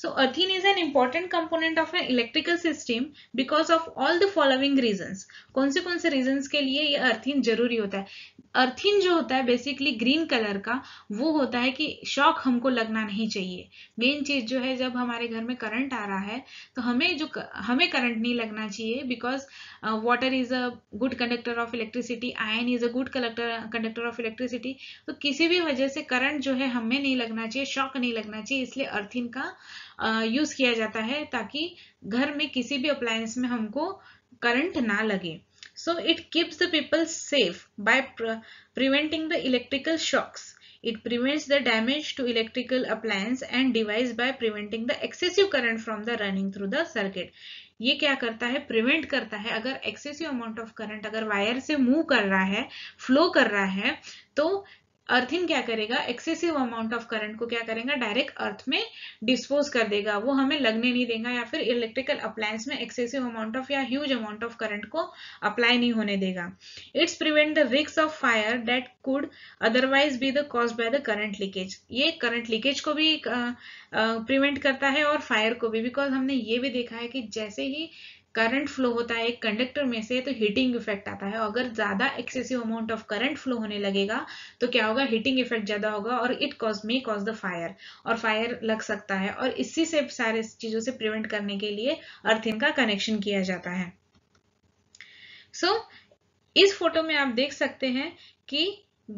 so earthing is an important component of an electrical system because of all the following reason कौन से कौन से रीजन्स के लिए ये अर्थिन जरूरी होता है अर्थिन जो होता है बेसिकली ग्रीन कलर का वो होता है कि शॉक हमको लगना नहीं चाहिए मेन चीज जो है जब हमारे घर में करंट आ रहा है तो हमें जो हमें करंट नहीं लगना चाहिए because water is a good conductor of electricity ion is a good collector conductor of electricity तो किसी भी वजह से करंट जो है हमें नहीं लगना चाहिए शॉक नहीं लगना चाहिए इसलिए अर्थिन का यूज uh, किया जाता है ताकि घर में किसी भी अप्लायंस में हमको करंट ना लगे So it keeps the people safe by pre preventing the electrical shocks. It prevents the damage to electrical appliance and device by preventing the excessive current from the running through the circuit. ये क्या करता है prevent करता है अगर excessive amount of current अगर wire से move कर रहा है फ्लो कर रहा है तो अर्थिंग क्या करेगा एक्सेसिव अमाउंट ऑफ करंट को क्या करेगा डायरेक्ट अर्थ में डिस्पोज कर देगा वो हमें लगने नहीं देगा या फिर इलेक्ट्रिकल अप्लायंस में एक्सेसिव अमाउंट ऑफ या ह्यूज अमाउंट ऑफ करंट को अप्लाई नहीं होने देगा इट्स प्रिवेंट द रिक्स of fire that could otherwise be the cause by the current leakage ये करंट लीकेज को भी प्रिवेंट करता है और फायर को भी बिकॉज हमने ये भी देखा है कि जैसे ही करंट फ्लो होता है एक कंडक्टर में से तो हीटिंग इफेक्ट आता है अगर ज़्यादा excessive amount of current flow होने लगेगा तो क्या होगा हीटिंग इफेक्ट ज़्यादा होगा और it cause may cause the fire और फायर लग सकता है और इसी से सारे चीज़ों से प्रिवेंट करने के लिए अर्थिन का कनेक्शन किया जाता है सो so, इस फोटो में आप देख सकते हैं कि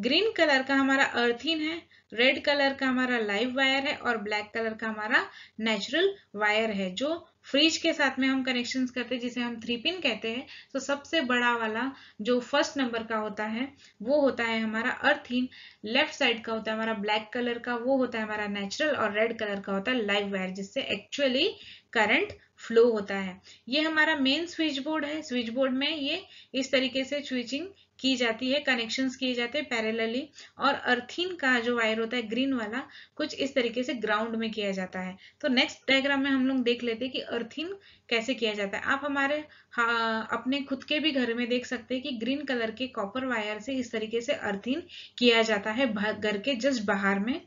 ग्रीन कलर का हमारा अर्थिन है रेड कलर का हमारा लाइव वायर है और ब्लैक कलर का हमारा नेचुरल वायर है जो फ्रिज के साथ में हम कनेक्शंस करते हैं जिसे हम थ्री पिन कहते हैं तो सबसे बड़ा वाला जो फर्स्ट नंबर का होता है वो होता है हमारा अर्थिन लेफ्ट साइड का होता है हमारा ब्लैक कलर का वो होता है हमारा नेचुरल और रेड कलर का होता है लाइव वायर जिससे एक्चुअली करंट फ्लो होता है ये हमारा मेन स्विच बोर्ड है स्विच बोर्ड में ये इस तरीके से स्विचिंग की जाती है कनेक्शंस किए जाते हैं पैरेलली और अर्थिन का जो वायर होता है ग्रीन वाला कुछ इस तरीके से ग्राउंड में किया जाता है तो नेक्स्ट डायग्राम में हम लोग देख लेते हैं कि अर्थिन कैसे किया जाता है आप हमारे हाँ अपने खुद के भी घर में देख सकते हैं कि ग्रीन कलर के कॉपर वायर से इस तरीके से अर्थिंग किया जाता है घर के जस्ट बाहर में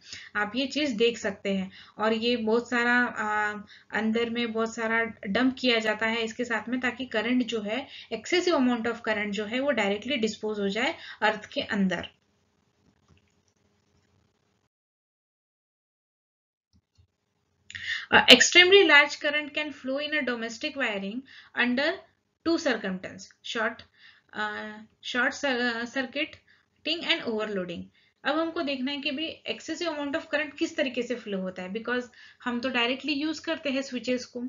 आप ये चीज़ देख सकते हैं और ये बहुत सारा आ, अंदर में बहुत सारा डंप किया जाता है इसके साथ में ताकि करंट जो है एक्सेसिव अमाउंट ऑफ करंट जो है वो डायरेक्टली डिस्पोज हो जाए अर्थ के अंदर extremely large current can flow in a domestic wiring under two circumference short uh, short टिंग एंड ओवरलोडिंग अब हमको देखना है कि भाई एक्सेसिव अमाउंट ऑफ करंट किस तरीके से फ्लो होता है बिकॉज हम तो डायरेक्टली यूज करते हैं स्विचेस को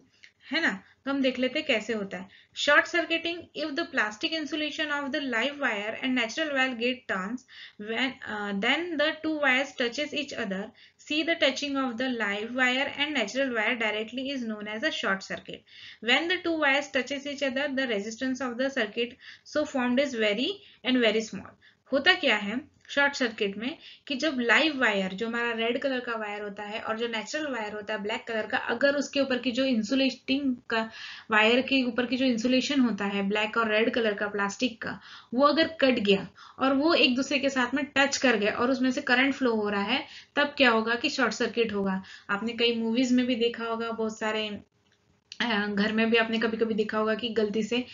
है ना तो हम देख लेते कैसे होता है short circuiting if the plastic insulation of the live wire and natural wire get turns then the two wires touches each other see the touching of the live wire and natural wire directly is known as a short circuit when the two wires touches each other the resistance of the circuit so formed is very and very small होता क्या है short circuit में कि जब live wire जो हमारा red colour का wire होता है और जो नेचुरल वायर होता है ब्लैक कलर का अगर उसके ऊपर की जो इंसुलेटिंग का वायर के ऊपर की जो इंसुलेशन होता है ब्लैक और रेड कलर का प्लास्टिक का वो अगर कट गया और वो एक दूसरे के साथ में टच कर गया और उसमें से करंट फ्लो हो रहा है तब क्या होगा कि शॉर्ट सर्किट होगा आपने कई मूवीज में भी देखा होगा बहुत सारे घर में भी आपने कभी कभी देखा होगा कि गलती से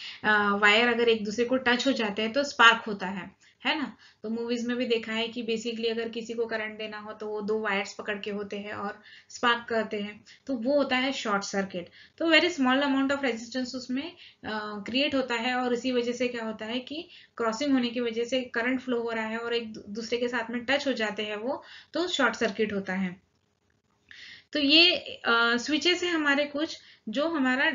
वायर अगर एक दूसरे को टच हो जाते हैं तो स्पार्क होता है है ना तो मूवीज में भी देखा है कि बेसिकली अगर किसी को करंट देना हो तो वो दो वायर्स पकड़ के होते हैं और स्पार्क करते हैं तो वो होता है शॉर्ट सर्किट तो very small amount of resistance उसमें क्रिएट होता है और इसी वजह से क्या होता है कि क्रॉसिंग होने की वजह से करंट फ्लो हो रहा है और एक दूसरे के साथ में टच हो जाते हैं वो तो शॉर्ट सर्किट होता है तो ये स्विचेस है हमारे कुछ जो हमारा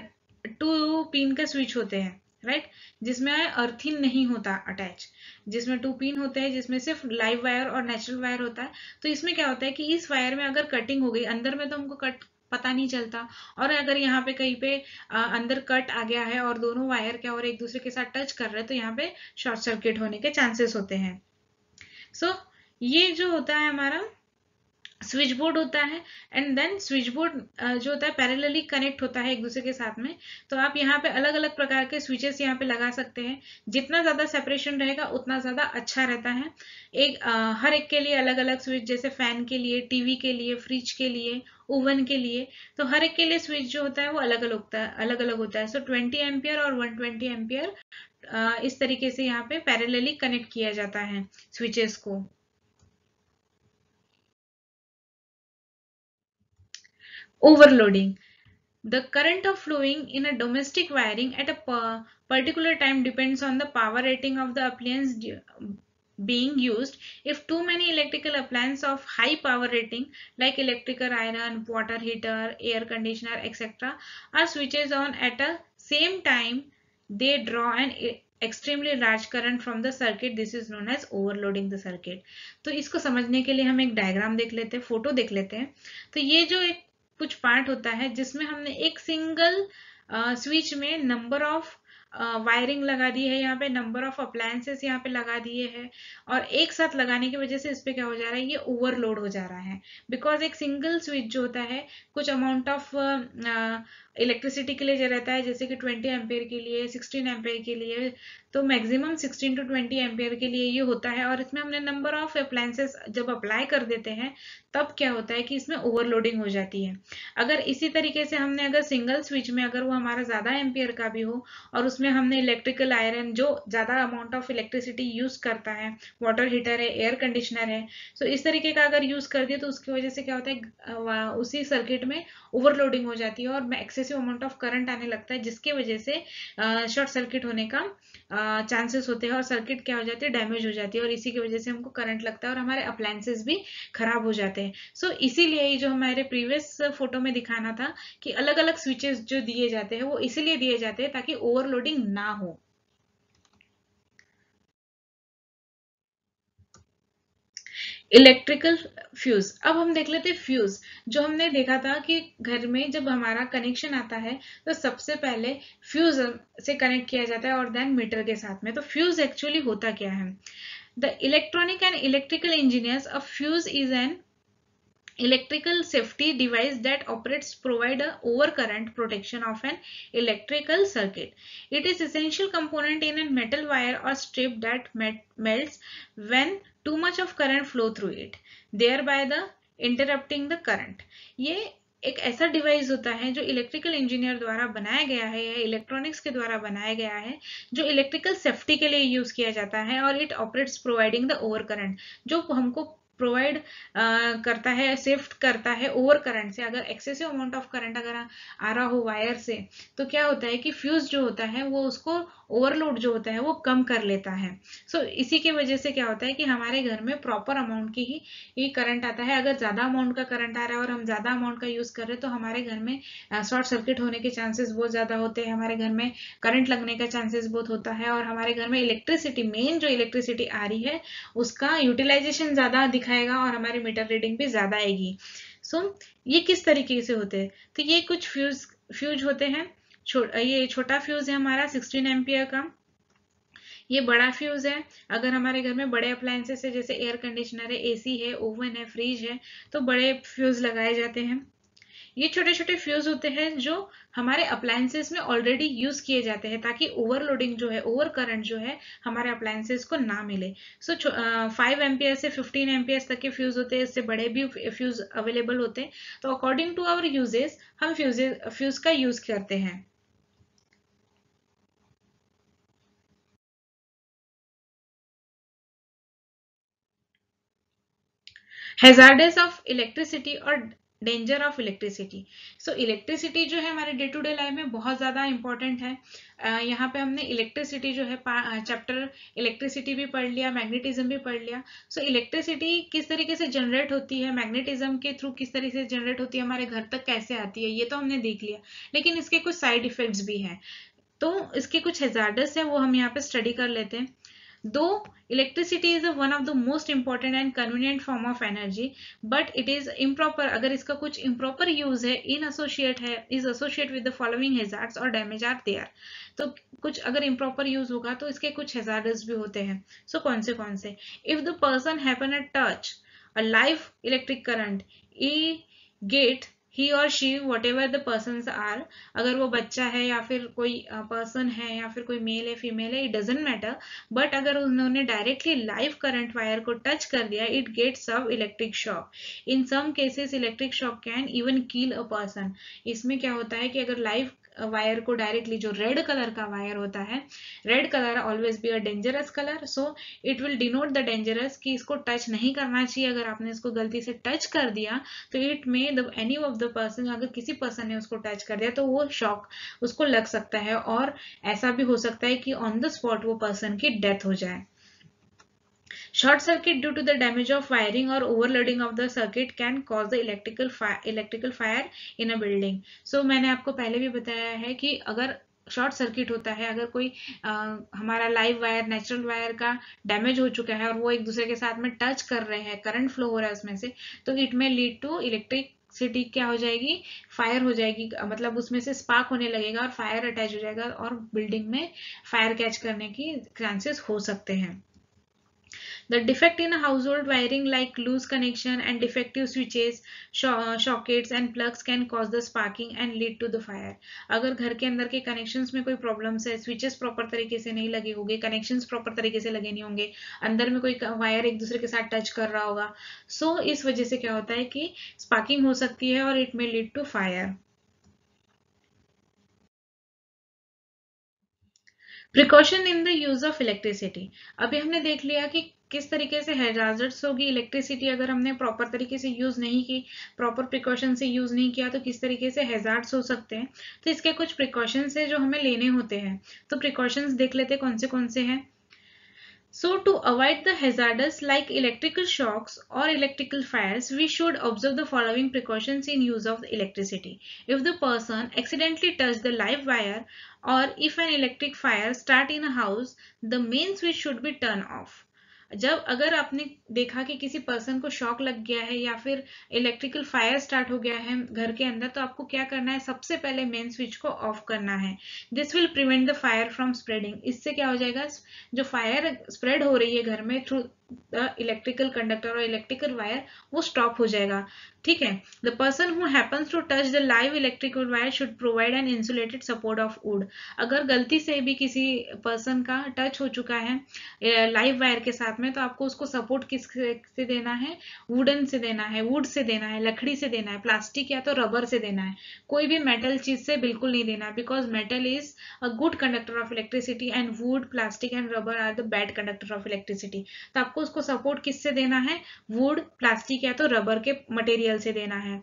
टू पिन का स्विच होते हैं राइट right? जिसमें अर्थिन नहीं होता अटैच जिसमें टू पिन होते हैं जिसमें सिर्फ लाइव वायर और नेचुरल वायर होता है तो इसमें क्या होता है कि इस वायर में अगर कटिंग हो गई अंदर में तो हमको कट पता नहीं चलता और अगर यहाँ पे कहीं पे अंदर कट आ गया है और दोनों वायर क्या और एक दूसरे के साथ टच कर रहे हैं तो यहाँ पे शॉर्ट सर्किट होने के चांसेस होते हैं सो so, ये जो होता है हमारा स्विच बोर्ड होता है एंड देन स्विच बोर्ड जो होता है पैरेलली कनेक्ट होता है एक दूसरे के साथ में तो आप यहाँ पे अलग अलग प्रकार के स्विचेस यहाँ पे लगा सकते हैं जितना ज़्यादा सेपरेशन रहेगा उतना ज़्यादा अच्छा रहता है एक आ, हर एक के लिए अलग अलग स्विच जैसे फैन के लिए टीवी के लिए फ्रिज के लिए ओवन के लिए तो हर एक के लिए स्विच जो होता है वो अलग अलग होता है अलग अलग होता है सो ट्वेंटी एम्पियर और वन ट्वेंटी इस तरीके से यहाँ पे पैरेलली कनेक्ट किया जाता है स्विचेस को overloading the current of flowing in a domestic wiring at a particular time depends on the power rating of the appliance being used. If too many electrical appliances of high power rating like electrical iron, water heater, air conditioner, etc. are switches on at a same time, they draw an extremely large current from the circuit this is known as overloading the circuit to isko samajhne ke liye hum ek diagram dekh lete hain photo dekh lete hain to ye jo ek कुछ part होता है जिसमें हमने एक single switch में number of wiring लगा दी है यहाँ पे नंबर ऑफ अप्लायंसेस यहाँ पे लगा दिए हैं और एक साथ लगाने की वजह से इस पर क्या हो जा रहा है ये ओवरलोड हो जा रहा है बिकॉज एक सिंगल स्विच जो होता है कुछ अमाउंट ऑफ इलेक्ट्रिसिटी के लिए जो रहता है जैसे कि 20 एम्पेयर के लिए 16 एम्पेयर के लिए तो मैक्सिमम 16 टू 20 एम्पियर के लिए ये होता है और इसमें हमने नंबर ऑफ अप्लायंसेस जब अप्लाई कर देते हैं तब क्या होता है कि इसमें ओवरलोडिंग हो जाती है अगर इसी तरीके से हमने अगर सिंगल स्विच में अगर वो हमारा ज़्यादा एम्पियर का भी हो और उसमें हमने इलेक्ट्रिकल आयरन जो ज़्यादा अमाउंट ऑफ इलेक्ट्रिसिटी यूज़ करता है वाटर हीटर है एयर कंडीशनर है सो तो इस तरीके का अगर यूज़ कर दिया तो उसकी वजह से क्या होता है उसी सर्किट में ओवरलोडिंग हो जाती है और एक्सेसिव अमाउंट ऑफ करंट आने लगता है जिसकी वजह से शॉर्ट सर्किट होने का चांसेस होते हैं और सर्किट क्या हो जाती है डैमेज हो जाती है और इसी की वजह से हमको करंट लगता है और हमारे अप्लायंसेस भी खराब हो जाते हैं सो so, इसीलिए जो हमारे प्रीवियस फोटो में दिखाना था कि अलग अलग स्विचेस जो दिए जाते हैं वो इसीलिए दिए जाते हैं ताकि ओवरलोडिंग ना हो इलेक्ट्रिकल फ्यूज अब हम देख लेते फ्यूज जो हमने देखा था कि घर में जब हमारा कनेक्शन आता है तो सबसे पहले फ्यूज से कनेक्ट किया जाता है और देन मीटर के साथ में तो फ्यूज एक्चुअली होता क्या है the electronic and electrical engineers a fuse is an electrical safety device that operates provide a overcurrent protection of an electrical circuit it is essential component in a metal wire or strip that melts when too much of current flow through it thereby the interrupting the current ye एक ऐसा device होता है जो electrical engineer द्वारा बनाया गया है या इलेक्ट्रॉनिक्स के द्वारा बनाया गया है जो इलेक्ट्रिकल सेफ्टी के लिए यूज किया जाता है और it operates providing the over current जो हमको प्रोवाइड uh, करता है शिफ्ट करता है ओवर करंट से अगर एक्सेसिव अमाउंट ऑफ करंट अगर आ रहा हो वायर से तो क्या होता है कि फ्यूज जो होता है वो उसको ओवरलोड जो होता है वो कम कर लेता है सो so, इसी के वजह से क्या होता है कि हमारे घर में प्रॉपर अमाउंट की ही करंट आता है अगर ज़्यादा अमाउंट का करंट आ रहा है और हम ज़्यादा अमाउंट का यूज़ कर रहे हैं तो हमारे घर में शॉर्ट सर्किट होने के चांसेस बहुत ज़्यादा होते हैं हमारे घर में करंट लगने का चांसेस बहुत होता है और हमारे घर में इलेक्ट्रिसिटी मेन जो इलेक्ट्रिसिटी आ रही है उसका यूटिलाइजेशन ज़्यादा दिखाएगा और हमारी मीटर रीडिंग भी ज़्यादा आएगी सो so, ये किस तरीके से होते हैं तो ये कुछ फ्यूज फ्यूज होते हैं ये छोटा फ्यूज है हमारा 16 एम्पियर का ये बड़ा फ्यूज है अगर हमारे घर में बड़े अप्लायंसेस है जैसे एयर कंडीशनर है एसी है ओवन है फ्रिज है तो बड़े फ्यूज लगाए जाते हैं ये छोटे छोटे फ्यूज होते हैं जो हमारे अप्लायंसेस में ऑलरेडी यूज किए जाते हैं ताकि ओवरलोडिंग जो है ओवर करंट जो है हमारे अप्लायंसेस को ना मिले सो फाइव एम्पियर से फिफ्टीन एम्पियर तक के फ्यूज होते हैं इससे बड़े भी फ्यूज अवेलेबल होते हैं तो अकॉर्डिंग टू आवर यूजेस हम फ्यूजे फ्यूज का यूज करते हैं हेजार्डेस ऑफ इलेक्ट्रिसिटी और danger of electricity so electricity जो है हमारे डे टू डे लाइफ में बहुत ज़्यादा इंपॉर्टेंट है uh, यहाँ पे हमने इलेक्ट्रिसिटी जो है चैप्टर इलेक्ट्रिसिटी भी पढ़ लिया मैग्नेटिज्म भी पढ़ लिया सो so, इलेक्ट्रिसिटी किस तरीके से जनरेट होती है मैग्नेटिज्म के थ्रू किस तरीके से जनरेट होती है हमारे घर तक कैसे आती है ये तो हमने देख लिया लेकिन इसके कुछ साइड इफेक्ट्स भी हैं तो इसके कुछ हेजार्डस है वो हम यहाँ पे स्टडी कर लेते हैं दो electricity is one of the most important and convenient form of energy but it is improper अगर इसका कुछ इम्प्रॉपर यूज है इन एसोशिएट है is associate with the following hazards और डैमेज आर देयर तो कुछ अगर इम्प्रॉपर यूज होगा तो इसके कुछ हेजार्ड्स भी होते हैं सो so, कौन से कौन से if the person happen a touch a live electric current he get he और she whatever the person are अगर वो बच्चा है या फिर कोई पर्सन है या फिर कोई मेल है फीमेल है इट डजेंट मैटर बट अगर उन्होंने डायरेक्टली लाइव करंट वायर को टच कर दिया इट गेट्स सब electric shock in some cases electric shock can even kill a person इसमें क्या होता है कि अगर लाइव वायर को डायरेक्टली जो रेड कलर का वायर होता है red colour always be a dangerous colour so it will denote the dangerous कि इसको टच नहीं करना चाहिए अगर आपने इसको गलती से टच कर दिया तो it may the any of the person अगर किसी पर्सन ने उसको टच कर दिया तो वो शॉक उसको लग सकता है और ऐसा भी हो सकता है कि ऑन द स्पॉट वो पर्सन की डेथ हो जाए Short circuit due to the damage of wiring or overloading of the circuit can cause the electrical fire, electrical fire in a building. So मैंने आपको पहले भी बताया है कि अगर शॉर्ट सर्किट होता है अगर कोई आ, हमारा लाइव वायर नेचुरल वायर का डैमेज हो चुका है और वो एक दूसरे के साथ में टच कर रहे हैं करंट फ्लो हो रहा है उसमें से तो इट में लीड टू इलेक्ट्रिक सिटी क्या हो जाएगी फायर हो जाएगी मतलब उसमें से स्पार्क होने लगेगा और फायर अटैच हो जाएगा और बिल्डिंग में फायर कैच करने की चांसेस हो सकते हैं The defect in household wiring like loose connection and defective switches, sockets and plugs can cause the sparking and lead to the fire. अगर घर के अंदर के कनेक्शंस में कोई प्रॉब्लम्स है स्विचेस प्रॉपर तरीके से नहीं लगे होंगे कनेक्शंस प्रॉपर तरीके से लगे नहीं होंगे अंदर में कोई वायर एक दूसरे के साथ टच कर रहा होगा सो so, इस वजह से क्या होता है कि स्पार्किंग हो सकती है और it may lead to fire precaution in the use of electricity अभी हमने देख लिया कि किस तरीके से हैजाजर्ट्स होगी इलेक्ट्रिसिटी अगर हमने प्रॉपर तरीके से यूज़ नहीं की प्रॉपर प्रिकॉशन से यूज़ नहीं किया तो किस तरीके से हैजार्ड्स हो सकते हैं तो इसके कुछ प्रिकॉशंस है जो हमें लेने होते हैं तो प्रिकॉशंस देख लेते कौन से कौन से हैं So to avoid the hazards like electrical shocks or electrical fires, we should observe the following precautions in use of electricity. If the person accidentally touched the live wire or if an electric fire start in a house, the main switch should be turned off. जब अगर आपने देखा कि किसी person को shock लग गया है या फिर इलेक्ट्रिकल फायर स्टार्ट हो गया है घर के अंदर तो आपको क्या करना है सबसे पहले मेन स्विच को ऑफ करना है this will prevent the fire from spreading इससे क्या हो जाएगा जो फायर स्प्रेड हो रही है घर में थ्रू इलेक्ट्रिकल कंडक्टर और इलेक्ट्रिकल वायर वो स्टॉप हो जाएगा ठीक है the person who happens to touch the live electrical wire should provide an insulated support of wood अगर गलती से भी किसी पर्सन का टच हो चुका है लाइव वायर के साथ में तो आपको उसको सपोर्ट किस से देना है वुडन से देना है वुड से देना है लकड़ी से देना है प्लास्टिक या तो रबर से देना है कोई भी मेटल चीज से बिल्कुल नहीं देना because metal is a good conductor of electricity and wood plastic and rubber are the bad conductor of electricity तो आपको आपको उसको सपोर्ट किससे देना है वुड प्लास्टिक या तो रबर के मटेरियल से देना है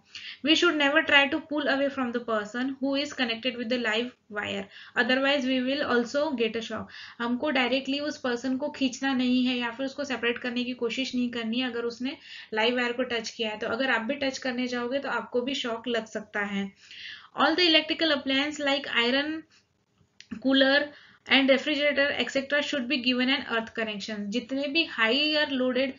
we should never try to pull away from the person who is connected with the live wire otherwise we will also get a shock हमको डायरेक्टली उस पर्सन को खींचना नहीं है या फिर उसको सेपरेट करने की कोशिश नहीं करनी है अगर उसने लाइव वायर को टच किया है तो अगर आप भी टच करने जाओगे तो आपको भी शॉक लग सकता है all the electrical appliance like iron cooler and refrigerator etcetera should be given an earth connection जितने भी higher loaded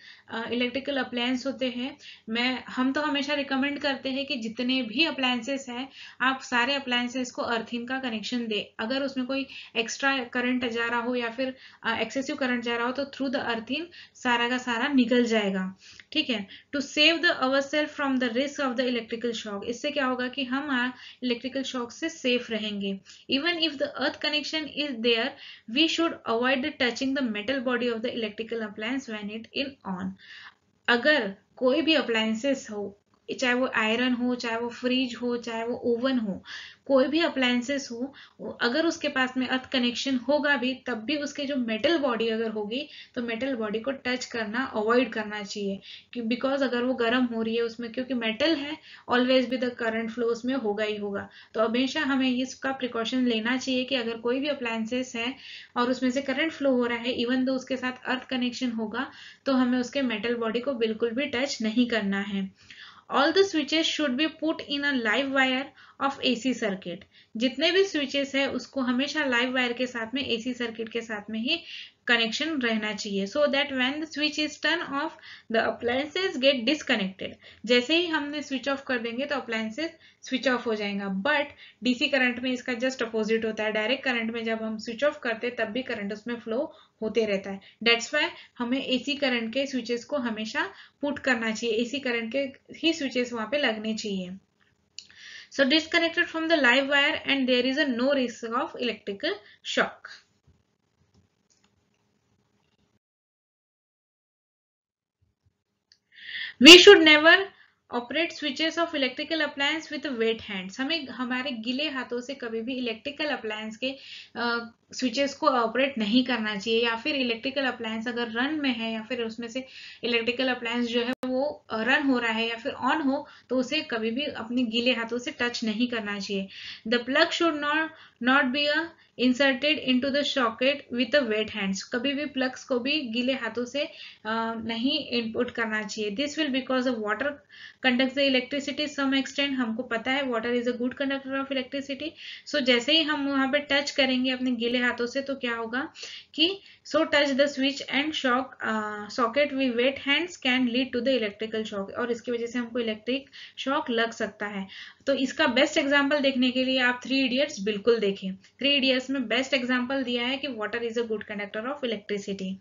electrical appliance होते हैं मैं हम तो हमेशा रिकमेंड करते हैं कि जितने भी अप्लायंसेस हैं आप सारे अप्लायंसेस को अर्थिंग का कनेक्शन दे अगर उसमें कोई एक्स्ट्रा करंट जा रहा हो या फिर एक्सेसिव uh, करंट जा रहा हो तो थ्रू द अर्थिंग सारा का सारा निकल जाएगा ठीक है to save the our self from the risk of the electrical shock इससे क्या होगा कि हम इलेक्ट्रिकल uh, शॉक से सेफ रहेंगे even if the earth connection is there we should avoid touching the metal body of the electrical appliance when it is on. अगर कोई भी appliances हो चाहे वो आयरन हो चाहे वो फ्रिज हो चाहे वो ओवन हो कोई भी अप्लायंसेस हो अगर उसके पास में अर्थ कनेक्शन होगा भी तब भी उसके जो मेटल बॉडी अगर होगी तो मेटल बॉडी को टच करना अवॉइड करना चाहिए कि बिकॉज अगर वो गर्म हो रही है उसमें क्योंकि मेटल है ऑलवेज भी द करंट फ्लो उसमें होगा ही होगा तो हमेशा हमें इसका प्रिकॉशन लेना चाहिए कि अगर कोई भी अप्लायंसेस है और उसमें से करंट फ्लो हो रहा है इवन दो उसके साथ अर्थ कनेक्शन होगा तो हमें उसके मेटल बॉडी को बिल्कुल भी टच नहीं करना है all the switches should be put in a live wire of AC circuit जितने भी स्विचेस है उसको हमेशा लाइव वायर के साथ में एसी सर्किट के साथ में ही कनेक्शन रहना चाहिए so that when the switch is turn off the appliances get disconnected जैसे ही हमने स्विच ऑफ कर देंगे तो अप्लायसेज स्विच ऑफ हो जाएगा बट डीसी करंट में इसका जस्ट अपोजिट होता है डायरेक्ट करंट में जब हम स्विच ऑफ करते तब भी करंट उसमें फ्लो होते रहता है डेट्स वाई हमें एसी करंट के स्विचेस को हमेशा पुट करना चाहिए एसी करंट के ही स्विचेस वहां पे लगने चाहिए so disconnected from the live wire and there is a no risk of electrical shock we should never operate switches of electrical appliance with wet hands हमें हमारे गीले हाथों से कभी भी इलेक्ट्रिकल appliance के स्विचेस को ऑपरेट नहीं करना चाहिए या फिर इलेक्ट्रिकल अप्लायंस अगर रन में है या फिर उसमें से इलेक्ट्रिकल अप्लायंस जो है वो रन हो रहा है या फिर ऑन हो तो उसे कभी भी अपने गीले हाथों से टच नहीं करना चाहिए the plug should not not be a inserted to the socket with a wet hands कभी भी प्लग्स को भी गीले हाथों से नहीं इनपुट करना चाहिए this will because of water conduct the electricity some extent हमको पता है water is a good conductor of electricity so जैसे ही हम वहाँ पर टच करेंगे अपने गीले हाथों से तो क्या होगा कि uh, So touch the switch and shock uh, socket with wet hands can lead to the electrical shock और इसकी वजह से हमको इलेक्ट्रिक शॉक लग सकता है तो इसका बेस्ट एग्जाम्पल देखने के लिए आप थ्री इडियट्स बिल्कुल देखें थ्री इडियट्स में बेस्ट एग्जाम्पल दिया है कि water is a good conductor of electricity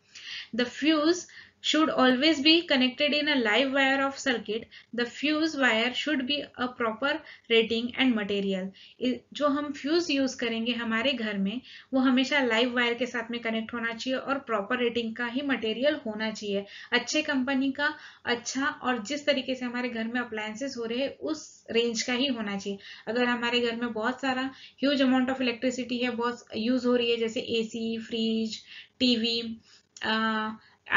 the fuse should always be connected in a live wire of circuit. The fuse wire should be a proper rating and material. jo hum fuse use karenge hamare ghar mein wo hamesha live wire ke sath mein connect hona chahiye aur proper rating ka hi material hona chahiye acche company ka acha aur jis tarike se hamare ghar mein appliances ho rahe हैं उस range का ही होना चाहिए अगर हमारे घर में बहुत सारा ह्यूज अमाउंट ऑफ इलेक्ट्रिसिटी है बहुत यूज हो रही है जैसे एसी फ्रिज टीवी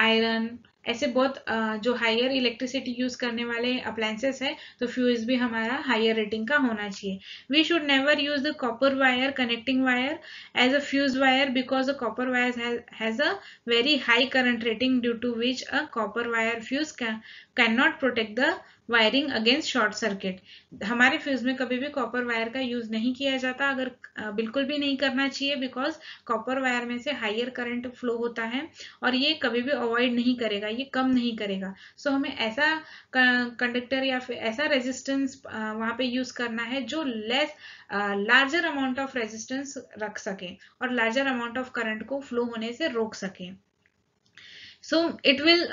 आयरन ऐसे बहुत जो हायर इलेक्ट्रिसिटी यूज करने वाले अप्लायंसेस है तो फ्यूज भी हमारा हायर रेटिंग का होना चाहिए we should never use the copper wire connecting wire as a fuse wire because the copper wire has a very high current rating due to which a copper wire fuse can not protect the wiring against short circuit हमारे fuse में कभी भी copper wire का use नहीं किया जाता अगर बिल्कुल भी नहीं करना चाहिए बिकॉज कॉपर वायर में से हायर करंट फ्लो होता है और ये कभी भी अवॉइड नहीं करेगा ये कम नहीं करेगा सो so, हमें ऐसा कंडक्टर या फिर ऐसा रेजिस्टेंस वहाँ पे यूज करना है जो less larger amount of resistance रख सके और लार्जर अमाउंट ऑफ करंट को फ्लो होने से रोक सके so it will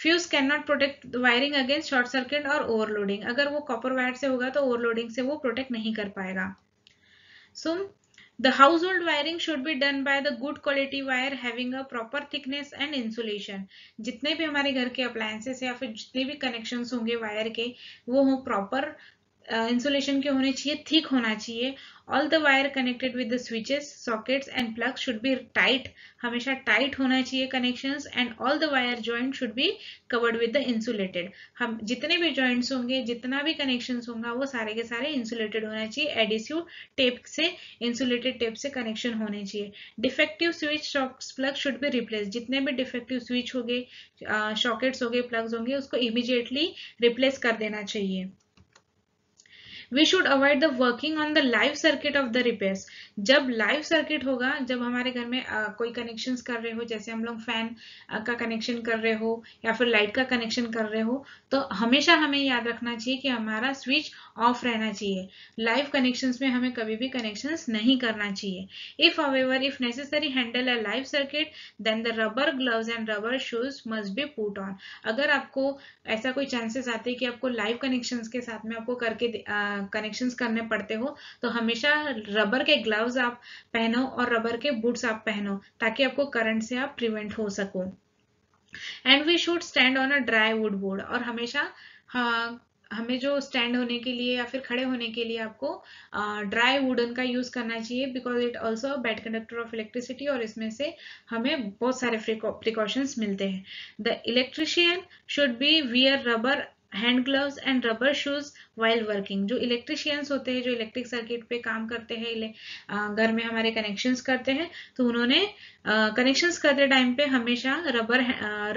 fuse can not protect wiring against short circuit और ओवरलोडिंग अगर वो कॉपर वायर से होगा तो ओवरलोडिंग से वो प्रोटेक्ट नहीं कर पाएगा so the household wiring should be done by the good quality wire having a proper thickness and insulation जितने भी हमारे घर के अप्लायंसेस या फिर जितने भी कनेक्शन होंगे वायर के वो हों प्रॉपर इंसुलेशन के होने चाहिए थिक होना चाहिए all the wire connected with the switches sockets and plug should be tight हमेशा टाइट होना चाहिए connections and all the wire joint should be covered with the insulated हम जितने भी जॉइंट्स होंगे जितना भी कनेक्शंस होगा वो सारे के सारे इंसुलेटेड होना चाहिए एडिसिव टेप से इंसुलेटेड टेप से कनेक्शन होने चाहिए defective switch sockets plug should be replace जितने भी डिफेक्टिव स्विच हो गए शॉकेट्स हो गए प्लग्स होंगे उसको इमिजिएटली रिप्लेस कर देना चाहिए we should avoid the working on the live circuit of the repairs जब लाइव सर्किट होगा जब हमारे घर में आ, कोई कनेक्शन कर रहे हो जैसे हम लोग फैन का कनेक्शन कर रहे हो या फिर लाइट का कनेक्शन कर रहे हो तो हमेशा हमें याद रखना चाहिए कि हमारा स्विच ऑफ रहना चाहिए लाइव कनेक्शंस में हमें कभी भी कनेक्शन नहीं करना चाहिए if however if necessary handle a live circuit then the rubber glove and rubber shoes must be put on अगर आपको ऐसा कोई चांसेस आते हैं कि आपको लाइव कनेक्शन के साथ में आपको करके आ, कनेक्शंस करने पड़ते हो तो हमेशा रबर के ग्लव्स आप पहनो और रबर के बूट्स आप पहनो ताकि आपको करंट से आप प्रिवेंट हो सको and we should stand on a dry wood board और हमेशा हाँ, हमें जो स्टैंड होने के लिए या फिर खड़े होने के लिए आपको ड्राई वुडन का यूज करना चाहिए because it also bad conductor of electricity और इसमें से हमें बहुत सारे प्रिकॉशंस मिलते हैं the electrician should be wear rubber hand gloves and rubber shoes while working जो इलेक्ट्रिशियंस होते हैं जो इलेक्ट्रिक सर्किट पे काम करते हैं घर में हमारे कनेक्शंस करते हैं तो उन्होंने कनेक्शंस करते टाइम पे हमेशा रबर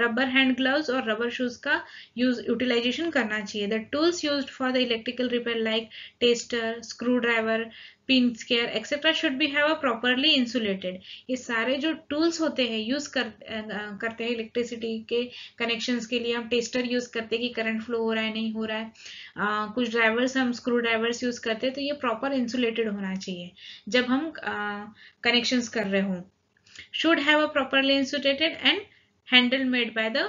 रबर हैंड ग्लव्स और रबर शूज का यूज यूटिलाइजेशन करना चाहिए the tools use for the electrical repair like tester screwdriver pin scare etcetera should be have a properly insulated ये सारे जो टूल्स होते हैं यूज कर, अं, करते हैं इलेक्ट्रिसिटी के कनेक्शंस के लिए हम टेस्टर यूज करते हैं कि करंट फ्लो हो रहा है नहीं हो रहा है आ, अं, कुछ ड्राइवर्स हम स्क्रू ड्राइवर्स यूज करते हैं तो ये प्रॉपर इंसुलेटेड होना चाहिए जब हम कनेक्शन अं, कर रहे हों should have a properly insulated and handle made by the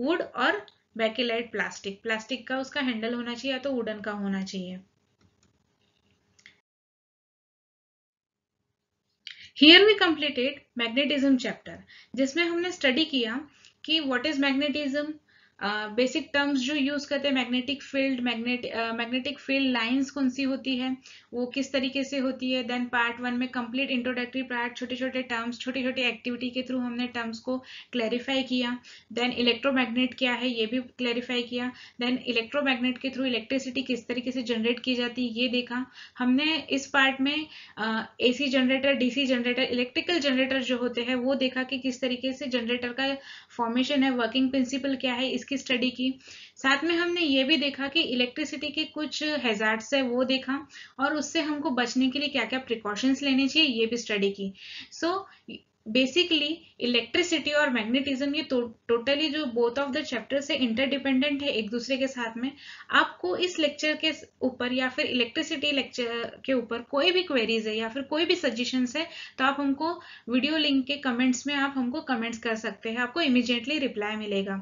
wood और बैकेलाइट प्लास्टिक प्लास्टिक का उसका हैंडल होना चाहिए या तो वुडन का होना चाहिए here we completed magnetism chapter जिसमें हमने स्टडी किया कि what is magnetism basic terms जो यूज करते हैं magnetic field magnet magnetic field lines कौन सी होती है वो किस तरीके से होती है देन पार्ट वन में कंप्लीट इंट्रोडक्टरी पार्ट छोटे छोटे टर्म्स छोटी छोटी एक्टिविटी के थ्रू हमने टर्म्स को क्लैरिफाई किया देन इलेक्ट्रोमैग्नेट क्या है ये भी क्लैरिफाई किया देन इलेक्ट्रोमैग्नेट के थ्रू इलेक्ट्रिसिटी किस तरीके से जनरेट की जाती है ये देखा हमने इस पार्ट में A C generator D generator electrical generator जो होते हैं वो देखा कि किस तरीके से जनरेटर का फॉर्मेशन है वर्किंग प्रिंसिपल क्या है इस की स्टडी की साथ में हमने ये भी देखा कि इलेक्ट्रिसिटी के कुछ हेजार्ड्स है वो देखा और उससे हमको बचने के लिए क्या क्या प्रिकॉशंस लेने चाहिए ये भी स्टडी की सो so, बेसिकली इलेक्ट्रिसिटी और मैग्नेटिज्म ये टोटली जो बोथ ऑफ द चैप्टर से इंटरडिपेंडेंट है एक दूसरे के साथ में आपको इस लेक्चर के ऊपर या फिर इलेक्ट्रिसिटी लेक्चर के ऊपर कोई भी क्वेरीज है या फिर कोई भी सजेशन है तो आप हमको वीडियो लिंक के कमेंट्स में आप हमको कमेंट्स कर सकते हैं आपको इमिजिएटली रिप्लाई मिलेगा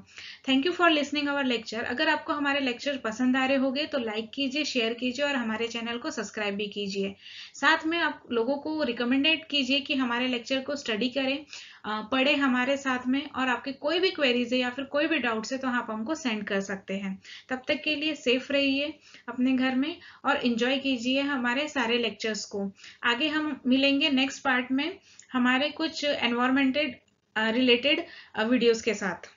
thank you for listening our lecture अगर आपको हमारे लेक्चर पसंद आ रहे होंगे तो लाइक कीजिए शेयर कीजिए और हमारे चैनल को सब्सक्राइब भी कीजिए साथ में आप लोगों को रिकमेंडेड कीजिए कि हमारे लेक्चर को स्टडी करें पढ़े हमारे साथ में और आपके कोई भी क्वेरीज है या फिर कोई भी डाउट्स है तो आप हमको सेंड कर सकते हैं तब तक के लिए सेफ रहिए अपने घर में और इन्जॉय कीजिए हमारे सारे लेक्चर्स को आगे हम मिलेंगे नेक्स्ट पार्ट में हमारे कुछ एनवायरमेंटेड रिलेटेड वीडियोज़ के साथ